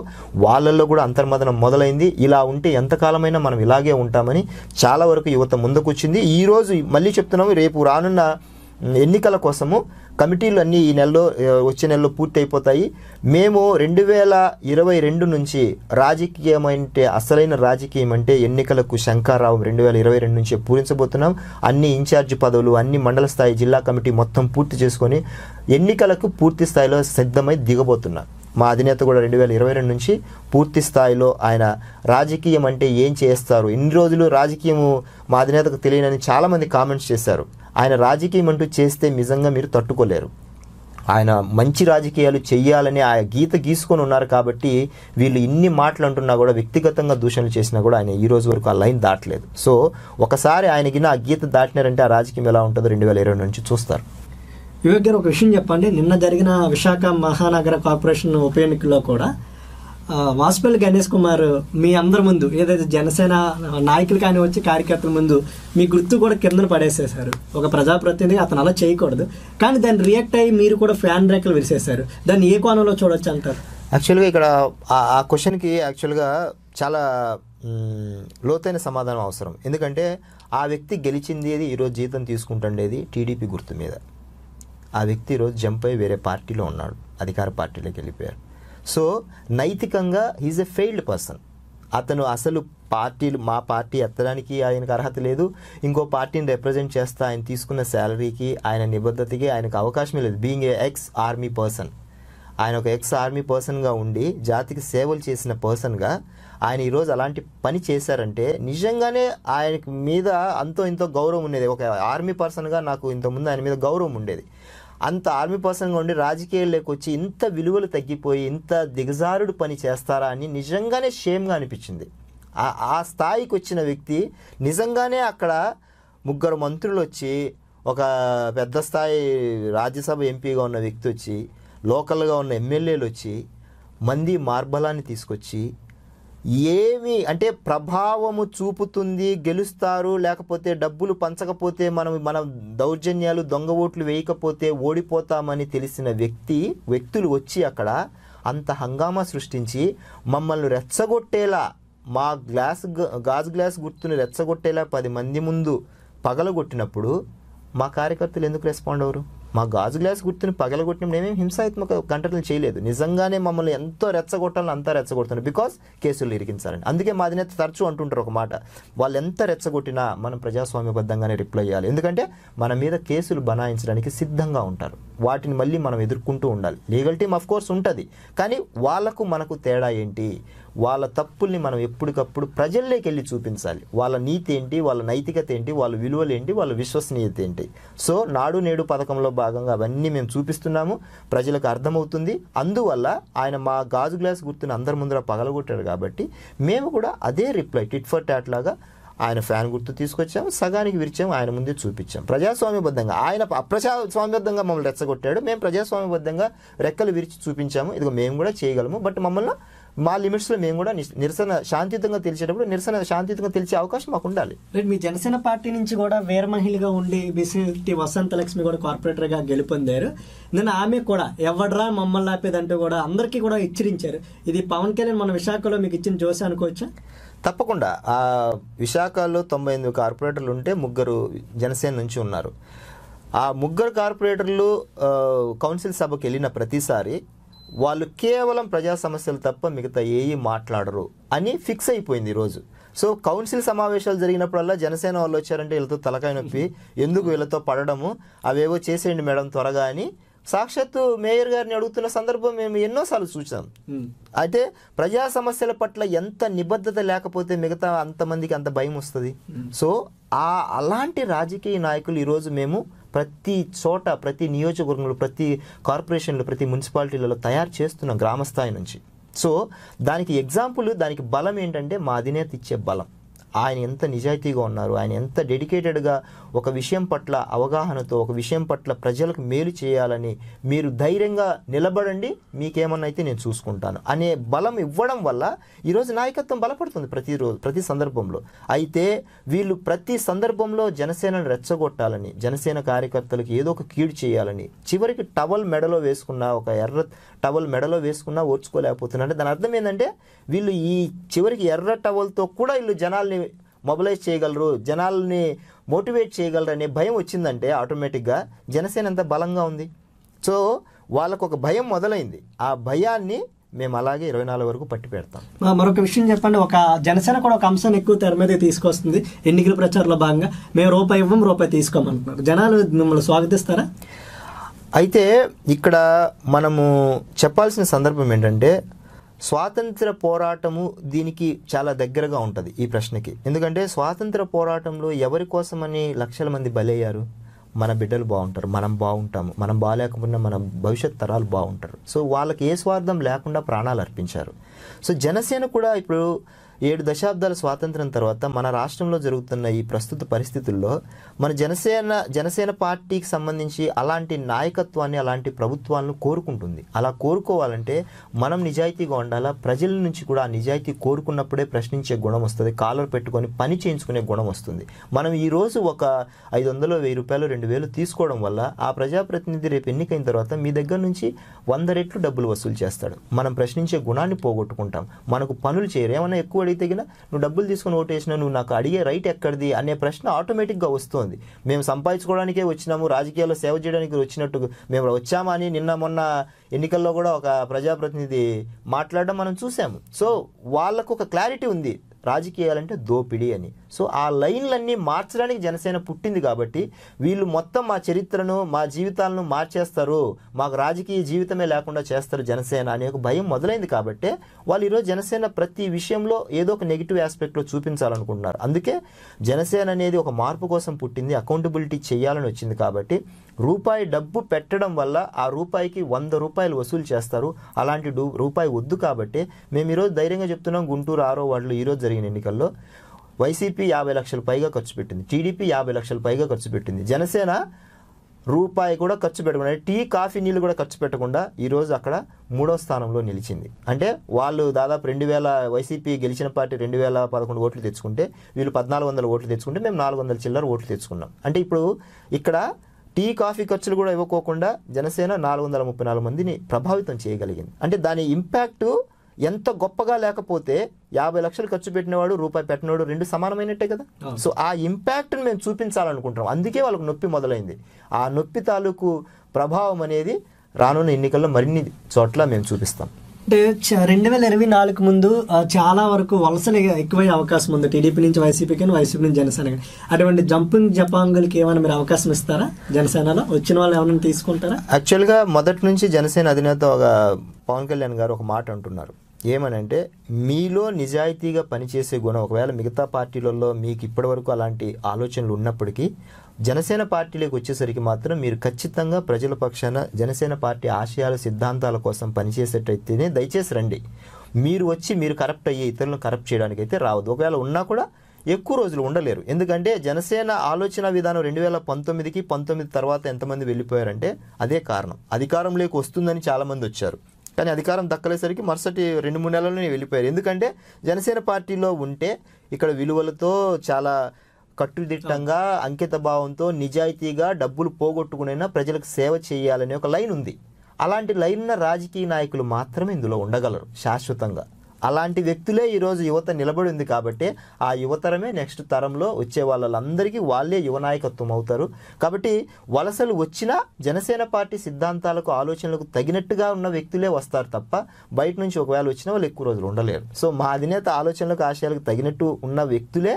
వాళ్ళల్లో కూడా అంతర్మదనం మొదలైంది ఇలా ఉంటే ఎంతకాలమైనా మనం ఇలాగే ఉంటామని చాలా వరకు యువత ముందుకు వచ్చింది ఈరోజు మళ్ళీ చెప్తున్నాము రేపు రానున్న ఎన్నికల కోసము కమిటీలు అన్నీ ఈ నెలలో వచ్చే నెలలో పూర్తి అయిపోతాయి మేము రెండు వేల ఇరవై రెండు నుంచి రాజకీయం అంటే అసలైన రాజకీయం అంటే ఎన్నికలకు శంకారావు రెండు వేల ఇరవై రెండు నుంచి పూరించబోతున్నాం అన్ని ఇన్ఛార్జ్ పదవులు అన్ని మండల స్థాయి జిల్లా కమిటీ మొత్తం పూర్తి చేసుకొని ఎన్నికలకు పూర్తి స్థాయిలో సిద్ధమై దిగబోతున్నాం మా అధినేత కూడా రెండు వేల ఇరవై రెండు నుంచి పూర్తి స్థాయిలో ఆయన రాజకీయం అంటే ఏం చేస్తారు ఇన్ని రోజులు రాజకీయము మా అధినేతకు తెలియనని చాలామంది కామెంట్స్ చేశారు ఆయన రాజకీయం అంటూ చేస్తే నిజంగా మీరు తట్టుకోలేరు ఆయన మంచి రాజకీయాలు చేయాలని ఆ గీత గీసుకొని ఉన్నారు కాబట్టి వీళ్ళు ఇన్ని మాటలు అంటున్నా కూడా వ్యక్తిగతంగా దూషణలు చేసినా కూడా ఆయన ఈ రోజు వరకు ఆ లైన్ దాటలేదు సో ఒకసారి ఆయనకి ఆ గీత దాటినారంటే ఆ రాజకీయం ఎలా ఉంటుందో రెండు వేల ఇరవై నుంచి చూస్తారు వివేక్ గారు ఒక విషయం చెప్పండి నిన్న జరిగిన విశాఖ మహానగర కార్పొరేషన్ ఉప ఎన్నికల్లో కూడా వాజ్పేయి గణేష్ కుమార్ మీ అందరి ముందు ఏదైతే జనసేన నాయకులు వచ్చి కార్యకర్తల ముందు మీ గుర్తు కూడా కిందన పడేసేశారు ఒక ప్రజాప్రతినిధి అతను అలా చేయకూడదు కానీ దాన్ని రియాక్ట్ అయ్యి మీరు కూడా ఫ్యాన్ రేఖలు విరిసేశారు దాన్ని ఏ కోణంలో చూడొచ్చు అంటారు యాక్చువల్గా ఇక్కడ ఆ క్వశ్చన్కి యాక్చువల్గా చాలా లోతైన సమాధానం అవసరం ఎందుకంటే ఆ వ్యక్తి గెలిచింది అది ఈరోజు జీతం తీసుకుంటుండేది టీడీపీ గుర్తు మీద ఆ వ్యక్తి ఈరోజు జంప్ అయ్యి వేరే పార్టీలో ఉన్నాడు అధికార పార్టీలోకి వెళ్ళిపోయారు సో నైతికంగా ఈజ్ ఎ ఫెయిల్డ్ పర్సన్ అతను అసలు పార్టీలు మా పార్టీ ఎత్తడానికి ఆయనకు అర్హత లేదు ఇంకో పార్టీని రిప్రజెంట్ చేస్తా ఆయన తీసుకున్న శాలరీకి ఆయన నిబద్ధతకి ఆయనకు అవకాశం లేదు being a ex army person ఆయన ఒక ఎక్స్ ఆర్మీ పర్సన్గా ఉండి జాతికి సేవలు చేసిన పర్సన్గా ఆయన ఈరోజు అలాంటి పని చేశారంటే నిజంగానే ఆయన మీద అంతో ఇంతో గౌరవం ఉండేది ఒక ఆర్మీ పర్సన్గా నాకు ఇంతకుముందు ఆయన మీద గౌరవం ఉండేది అంత ఆర్మీ పర్సన్గా ఉండి రాజకీయాల్లోకి వచ్చి ఇంత విలువలు తగ్గిపోయి ఇంత దిగజారుడు పని చేస్తారా అని నిజంగానే షేమ్గా అనిపించింది ఆ స్థాయికి వచ్చిన వ్యక్తి నిజంగానే అక్కడ ముగ్గురు మంత్రులు వచ్చి ఒక పెద్ద స్థాయి రాజ్యసభ ఎంపీగా ఉన్న వ్యక్తి వచ్చి లోకల్గా ఉన్న ఎమ్మెల్యేలు వచ్చి మంది మార్బలాన్ని తీసుకొచ్చి ఏమి అంటే ప్రభావము చూపుతుంది గెలుస్తారు లేకపోతే డబ్బులు పంచకపోతే మనం మన దౌర్జన్యాలు దొంగ ఓట్లు వేయకపోతే ఓడిపోతామని తెలిసిన వ్యక్తి వ్యక్తులు వచ్చి అక్కడ అంత హంగామా సృష్టించి మమ్మల్ని రెచ్చగొట్టేలా మా గ్లాస్ గాజు గ్లాస్ గుర్తుని రెచ్చగొట్టేలా పది మంది ముందు పగలగొట్టినప్పుడు మా కార్యకర్తలు ఎందుకు రెస్పాండ్ అవ్వరు మా గాజు గ్లాస్ గుర్తుని పగలగొట్టినప్పుడు ఏమేమి హింసాత్మక గంటలను చేయలేదు నిజంగానే మమ్మల్ని ఎంతో రెచ్చగొట్టాలని అంతా రెచ్చగొడుతున్నారు బికాస్ కేసులు ఇరికించాలని అందుకే మా అధినేత తరచూ అంటుంటారు ఒక మాట వాళ్ళు ఎంత రెచ్చగొట్టినా మనం ప్రజాస్వామ్యబద్ధంగానే రిప్లై చేయాలి ఎందుకంటే మన మీద కేసులు బనాయించడానికి సిద్ధంగా ఉంటారు వాటిని మళ్ళీ మనం ఎదుర్కొంటూ ఉండాలి లీగల్ టీమ్ అఫ్ కోర్స్ ఉంటుంది కానీ వాళ్ళకు మనకు తేడా ఏంటి వాళ్ళ తప్పుల్ని మనం ఎప్పటికప్పుడు ప్రజల్లోకి వెళ్ళి చూపించాలి వాళ్ళ నీతి ఏంటి వాళ్ళ నైతికత ఏంటి వాళ్ళ విలువలు ఏంటి వాళ్ళ విశ్వసనీయత ఏంటి సో నాడు నేడు పథకంలో భాగంగా అవన్నీ మేము చూపిస్తున్నాము ప్రజలకు అర్థమవుతుంది అందువల్ల ఆయన మా గాజు గ్లాస్ గుర్తుని అందరి ముందర పగలగొట్టాడు కాబట్టి మేము కూడా అదే రిప్లై టిట్ ఫర్ టాట్ లాగా ఆయన ఫ్యాన్ గుర్తు తీసుకొచ్చాము సగానికి విరిచాము ఆయన ముందే చూపించాం ప్రజాస్వామ్యబద్ధంగా ఆయన అప్రజాస్వామ్యబద్ధంగా మమ్మల్ని రెచ్చగొట్టాడు మేము ప్రజాస్వామ్యబద్ధంగా రెక్కలు విరిచి చూపించాము ఇది మేము కూడా చేయగలము బట్ మమ్మల్ని మా లిమిట్స్లో మేము కూడా నిరసన శాంతియుతంగా తెలిసేటప్పుడు నిరసన శాంతియుతంగా తెలిసే అవకాశం మాకు ఉండాలి మీ జనసేన పార్టీ నుంచి కూడా వీర మహిళగా ఉండి బిసి వసంత లక్ష్మి కూడా కార్పొరేటర్గా గెలుపొందారు నేను ఆమె కూడా ఎవడ్రా మమ్మల్ని ఆపేదంటూ కూడా అందరికీ కూడా హెచ్చరించారు ఇది పవన్ కళ్యాణ్ మన విశాఖలో మీకు ఇచ్చిన జోసి అనుకోవచ్చా తప్పకుండా ఆ విశాఖలో తొంభై ఎనిమిది కార్పొరేటర్లు ఉంటే ముగ్గురు జనసేన నుంచి ఉన్నారు ఆ ముగ్గురు కార్పొరేటర్లు కౌన్సిల్ సభకు వెళ్ళిన ప్రతిసారి వాళ్ళు కేవలం ప్రజా సమస్యలు తప్ప మిగతా ఏ మాట్లాడరు అని ఫిక్స్ అయిపోయింది ఈరోజు సో కౌన్సిల్ సమావేశాలు జరిగినప్పుడల్లా జనసేన వాళ్ళు వచ్చారంటే వీళ్ళతో తలకాయ నొప్పి ఎందుకు వీళ్ళతో పడడము అవేవో చేసేయండి మేడం త్వరగా అని సాక్షాత్తు మేయర్ గారిని అడుగుతున్న సందర్భం మేము ఎన్నోసార్లు చూసాం hmm. అయితే ప్రజా సమస్యల పట్ల ఎంత నిబద్ధత లేకపోతే మిగతా అంతమందికి అంత భయం వస్తుంది hmm. సో ఆ అలాంటి రాజకీయ నాయకులు ఈరోజు మేము ప్రతి చోట ప్రతి నియోజకవర్గంలో ప్రతి కార్పొరేషన్లో ప్రతి మున్సిపాలిటీలలో తయారు చేస్తున్నాం గ్రామస్థాయి నుంచి సో దానికి ఎగ్జాంపుల్ దానికి బలం ఏంటంటే మా అధినేత ఇచ్చే బలం ఆయన ఎంత నిజాయితీగా ఉన్నారు ఆయన ఎంత డెడికేటెడ్గా ఒక విషయం పట్ల అవగాహనతో ఒక విషయం పట్ల ప్రజలకు మేలు చేయాలని మీరు ధైర్యంగా నిలబడండి మీకేమన్నా అయితే నేను చూసుకుంటాను అనే బలం ఇవ్వడం వల్ల ఈరోజు నాయకత్వం బలపడుతుంది ప్రతిరోజు ప్రతి సందర్భంలో అయితే వీళ్ళు ప్రతి సందర్భంలో జనసేనను రెచ్చగొట్టాలని జనసేన కార్యకర్తలకు ఏదో ఒక కీడు చేయాలని చివరికి టవల్ మెడలో వేసుకున్న ఒక ఎర్ర టవల్ మెడలో వేసుకున్నా ఓర్చుకోలేకపోతున్నారు అంటే దాని అర్థం ఏంటంటే వీళ్ళు ఈ చివరికి ఎర్ర టవల్తో కూడా వీళ్ళు జనాల్ని మొబిలైజ్ చేయగలరు జనాల్ని మోటివేట్ చేయగలరు అనే భయం వచ్చిందంటే ఆటోమేటిక్గా జనసేన ఎంత బలంగా ఉంది సో వాళ్ళకు ఒక భయం మొదలైంది ఆ భయాన్ని మేము అలాగే ఇరవై నాలుగు వరకు పట్టి పెడతాం మరొక విషయం చెప్పండి ఒక జనసేన కూడా ఒక అంశాన్ని ఎక్కువ తెర మీద తీసుకొస్తుంది ఎన్నికల ప్రచారంలో భాగంగా మేము రూపాయి ఇవ్వం రూపాయి తీసుకోమంటున్నారు జనాలు మిమ్మల్ని స్వాగతిస్తారా అయితే ఇక్కడ మనము చెప్పాల్సిన సందర్భం ఏంటంటే స్వాతంత్ర పోరాటము దీనికి చాలా దగ్గరగా ఉంటుంది ఈ ప్రశ్నకి ఎందుకంటే స్వాతంత్ర పోరాటంలో ఎవరి కోసమని లక్షల మంది బలయ్యారు మన బిడ్డలు బాగుంటారు మనం బాగుంటాము మనం బాగాలేకపోయినా మన భవిష్యత్ తరాలు బాగుంటారు సో వాళ్ళకి ఏ స్వార్థం లేకుండా ప్రాణాలు అర్పించారు సో జనసేన కూడా ఇప్పుడు ఏడు దశాబ్దాల స్వాతంత్రం తర్వాత మన రాష్ట్రంలో జరుగుతున్న ఈ ప్రస్తుత పరిస్థితుల్లో మన జనసేన జనసేన పార్టీకి సంబంధించి అలాంటి నాయకత్వాన్ని అలాంటి ప్రభుత్వాలను కోరుకుంటుంది అలా కోరుకోవాలంటే మనం నిజాయితీగా ఉండాలా ప్రజల నుంచి కూడా ఆ నిజాయితీ కోరుకున్నప్పుడే ప్రశ్నించే గుణం వస్తుంది కాలర్ పెట్టుకొని పని చేయించుకునే గుణం వస్తుంది మనం ఈరోజు ఒక ఐదు వందలు వెయ్యి రూపాయలు రెండు వేలు తీసుకోవడం వల్ల ఆ ప్రజాప్రతినిధి రేపు ఎన్నికైన తర్వాత మీ దగ్గర నుంచి వంద రెట్లు డబ్బులు వసూలు చేస్తాడు మనం ప్రశ్నించే గుణాన్ని పోగొట్టుకుంటాం మనకు పనులు చేయరు ఏమైనా ఎక్కువ అడిగితే కింద నువ్వు డబ్బులు తీసుకుని ఓటేసిన నువ్వు నాకు అడిగే రైట్ ఎక్కడిది అనే ప్రశ్న ఆటోమేటిక్గా వస్తుంది మేము సంపాదించుకోవడానికే వచ్చినాము రాజకీయాల్లో సేవ చేయడానికి వచ్చినట్టు మేము వచ్చామని నిన్న మొన్న ఎన్నికల్లో కూడా ఒక ప్రజాప్రతినిధి మాట్లాడడం మనం చూసాము సో వాళ్ళకు ఒక క్లారిటీ ఉంది రాజకీయాలంటే దోపిడీ అని సో ఆ లైన్లన్నీ మార్చడానికి జనసేన పుట్టింది కాబట్టి వీళ్ళు మొత్తం మా చరిత్రను మా జీవితాలను మార్చేస్తారు మాకు రాజకీయ జీవితమే లేకుండా చేస్తారు జనసేన అనే ఒక భయం మొదలైంది కాబట్టి వాళ్ళు ఈరోజు జనసేన ప్రతి విషయంలో ఏదో ఒక నెగిటివ్ ఆస్పెక్ట్లో చూపించాలనుకుంటున్నారు అందుకే జనసేన అనేది ఒక మార్పు కోసం పుట్టింది అకౌంటబిలిటీ చేయాలని వచ్చింది కాబట్టి రూపాయి డబ్బు పెట్టడం వల్ల ఆ రూపాయికి వంద రూపాయలు వసూలు చేస్తారు అలాంటి రూపాయి వద్దు కాబట్టి మేము ఈరోజు ధైర్యంగా చెప్తున్నాం గుంటూరు ఆరో వాళ్ళు ఈరోజు జరిగిన ఎన్నికల్లో వైసీపీ యాభై లక్షల పైగా ఖర్చు పెట్టింది టీడీపీ యాభై లక్షల పైగా ఖర్చు పెట్టింది జనసేన రూపాయి కూడా ఖర్చు పెట్టకుండా టీ కాఫీ నీళ్ళు కూడా ఖర్చు పెట్టకుండా ఈరోజు అక్కడ మూడో స్థానంలో నిలిచింది అంటే వాళ్ళు దాదాపు రెండు వేల వైసీపీ గెలిచిన పార్టీ రెండు వేల పదకొండు ఓట్లు తెచ్చుకుంటే వీళ్ళు పద్నాలుగు వందల ఓట్లు తెచ్చుకుంటే మేము నాలుగు వందల చిల్లర ఓట్లు తెచ్చుకున్నాం అంటే ఇప్పుడు ఇక్కడ టీ కాఫీ ఖర్చులు కూడా ఇవ్వకోకుండా జనసేన నాలుగు వందల ముప్పై నాలుగు మందిని ప్రభావితం చేయగలిగింది అంటే దాని ఇంపాక్టు ఎంత గొప్పగా లేకపోతే యాభై లక్షలు ఖర్చు పెట్టినవాడు రూపాయి పెట్టినవాడు రెండు సమానమైనట్టే కదా సో ఆ ఇంపాక్ట్ని మేము చూపించాలనుకుంటున్నాం అందుకే వాళ్ళకు నొప్పి మొదలైంది ఆ నొప్పి తాలూకు ప్రభావం అనేది రానున్న ఎన్నికల్లో మరిన్ని చోట్ల మేము చూపిస్తాం అంటే రెండు వేల ఇరవై నాలుగు ముందు చాలా వరకు వలసలు ఎక్కువైన అవకాశం ఉంది టీడీపీ నుంచి వైసీపీకి వైసీపీ నుంచి జనసేన అటువంటి జంపింగ్ జపాంగులకి ఏమైనా మీరు అవకాశం ఇస్తారా జనసేనలో వచ్చిన వాళ్ళు ఏమైనా తీసుకుంటారా యాక్చువల్గా మొదటి నుంచి జనసేన అధినేత ఒక పవన్ కళ్యాణ్ గారు ఒక మాట అంటున్నారు ఏమనంటే మీలో నిజాయితీగా పనిచేసే గుణం ఒకవేళ మిగతా పార్టీలలో మీకు ఇప్పటివరకు అలాంటి ఆలోచనలు ఉన్నప్పటికీ జనసేన పార్టీలోకి వచ్చేసరికి మాత్రం మీరు ఖచ్చితంగా ప్రజల పక్షాన జనసేన పార్టీ ఆశయాల సిద్ధాంతాల కోసం పనిచేసేటైతేనే దయచేసి రండి మీరు వచ్చి మీరు కరప్ట్ అయ్యే ఇతరులను కరప్ట్ చేయడానికి అయితే రావద్దు ఒకవేళ ఉన్నా కూడా ఎక్కువ రోజులు ఉండలేరు ఎందుకంటే జనసేన ఆలోచన విధానం రెండు వేల పంతొమ్మిదికి పంతొమ్మిది తర్వాత ఎంతమంది వెళ్ళిపోయారంటే అదే కారణం అధికారంలోకి వస్తుందని చాలామంది వచ్చారు కానీ అధికారం దక్కలేసరికి మరుసటి రెండు మూడు నెలల్లోనే వెళ్ళిపోయారు ఎందుకంటే జనసేన పార్టీలో ఉంటే ఇక్కడ విలువలతో చాలా కట్టుదిట్టంగా అంకిత భావంతో నిజాయితీగా డబ్బులు పోగొట్టుకునైనా ప్రజలకు సేవ చేయాలనే ఒక లైన్ ఉంది అలాంటి లైన్ ఉన్న రాజకీయ నాయకులు మాత్రమే ఇందులో ఉండగలరు శాశ్వతంగా అలాంటి వ్యక్తులే ఈరోజు యువత నిలబడి ఉంది కాబట్టి ఆ యువతరమే నెక్స్ట్ తరంలో వచ్చే వాళ్ళందరికీ వాళ్ళే యువనాయకత్వం అవుతారు కాబట్టి వలసలు వచ్చినా జనసేన పార్టీ సిద్ధాంతాలకు ఆలోచనలకు తగినట్టుగా ఉన్న వ్యక్తులే వస్తారు తప్ప బయట నుంచి ఒకవేళ వచ్చిన వాళ్ళు ఎక్కువ రోజులు ఉండలేరు సో మా అధినేత ఆలోచనలకు ఆశయాలకు తగినట్టు ఉన్న వ్యక్తులే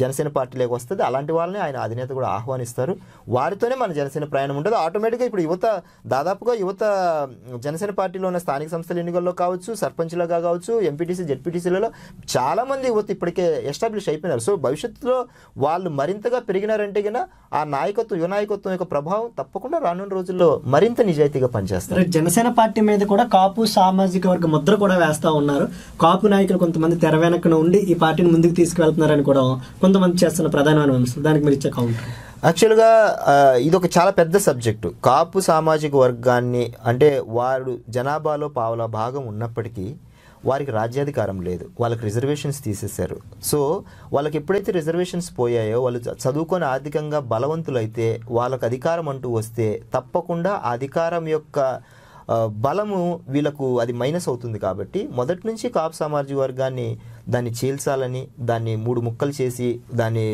జనసేన పార్టీలోకి వస్తుంది అలాంటి వాళ్ళని ఆయన అధినేత కూడా ఆహ్వానిస్తారు వారితోనే మన జనసేన ప్రయాణం ఉంటుంది ఆటోమేటిక్గా ఇప్పుడు యువత దాదాపుగా యువత జనసేన పార్టీలో ఉన్న స్థానిక సంస్థల ఎన్నికల్లో కావచ్చు సర్పంచ్లుగా కావచ్చు ఎంపీటీసీ జెడ్పీటీసీలలో చాలామంది యువత ఇప్పటికే ఎస్టాబ్లిష్ అయిపోయినారు సో భవిష్యత్తులో వాళ్ళు మరింతగా పెరిగినారంటే కనుక ఆ నాయకత్వం యువనాయకత్వం యొక్క ప్రభావం తప్పకుండా రానున్న రోజుల్లో మరింత నిజాయితీగా పనిచేస్తారు జనసేన పార్టీ మీద కూడా కాపు సామాజిక వర్గ ముద్ర కూడా వేస్తూ ఉన్నారు కాపు నాయకులు కొంతమంది తెర వెనకన ఉండి ఈ పార్టీని ముందుకు తీసుకువెళ్తున్నారని కూడా కొంతమంది చేస్తున్న ప్రధానమైన అంశం దానికి మీరు ఇచ్చే కౌంటర్ యాక్చువల్గా ఇది ఒక చాలా పెద్ద సబ్జెక్టు కాపు సామాజిక వర్గాన్ని అంటే వారు జనాభాలో పావుల భాగం ఉన్నప్పటికీ వారికి రాజ్యాధికారం లేదు వాళ్ళకి రిజర్వేషన్స్ తీసేశారు సో వాళ్ళకి ఎప్పుడైతే రిజర్వేషన్స్ పోయాయో వాళ్ళు చదువుకొని ఆర్థికంగా బలవంతులైతే వాళ్ళకు అధికారం అంటూ వస్తే తప్పకుండా అధికారం యొక్క బలము వీళ్ళకు అది మైనస్ అవుతుంది కాబట్టి మొదటి నుంచి కాపు సామాజిక వర్గాన్ని దాన్ని చీల్చాలని దాన్ని మూడు ముక్కలు చేసి దాన్ని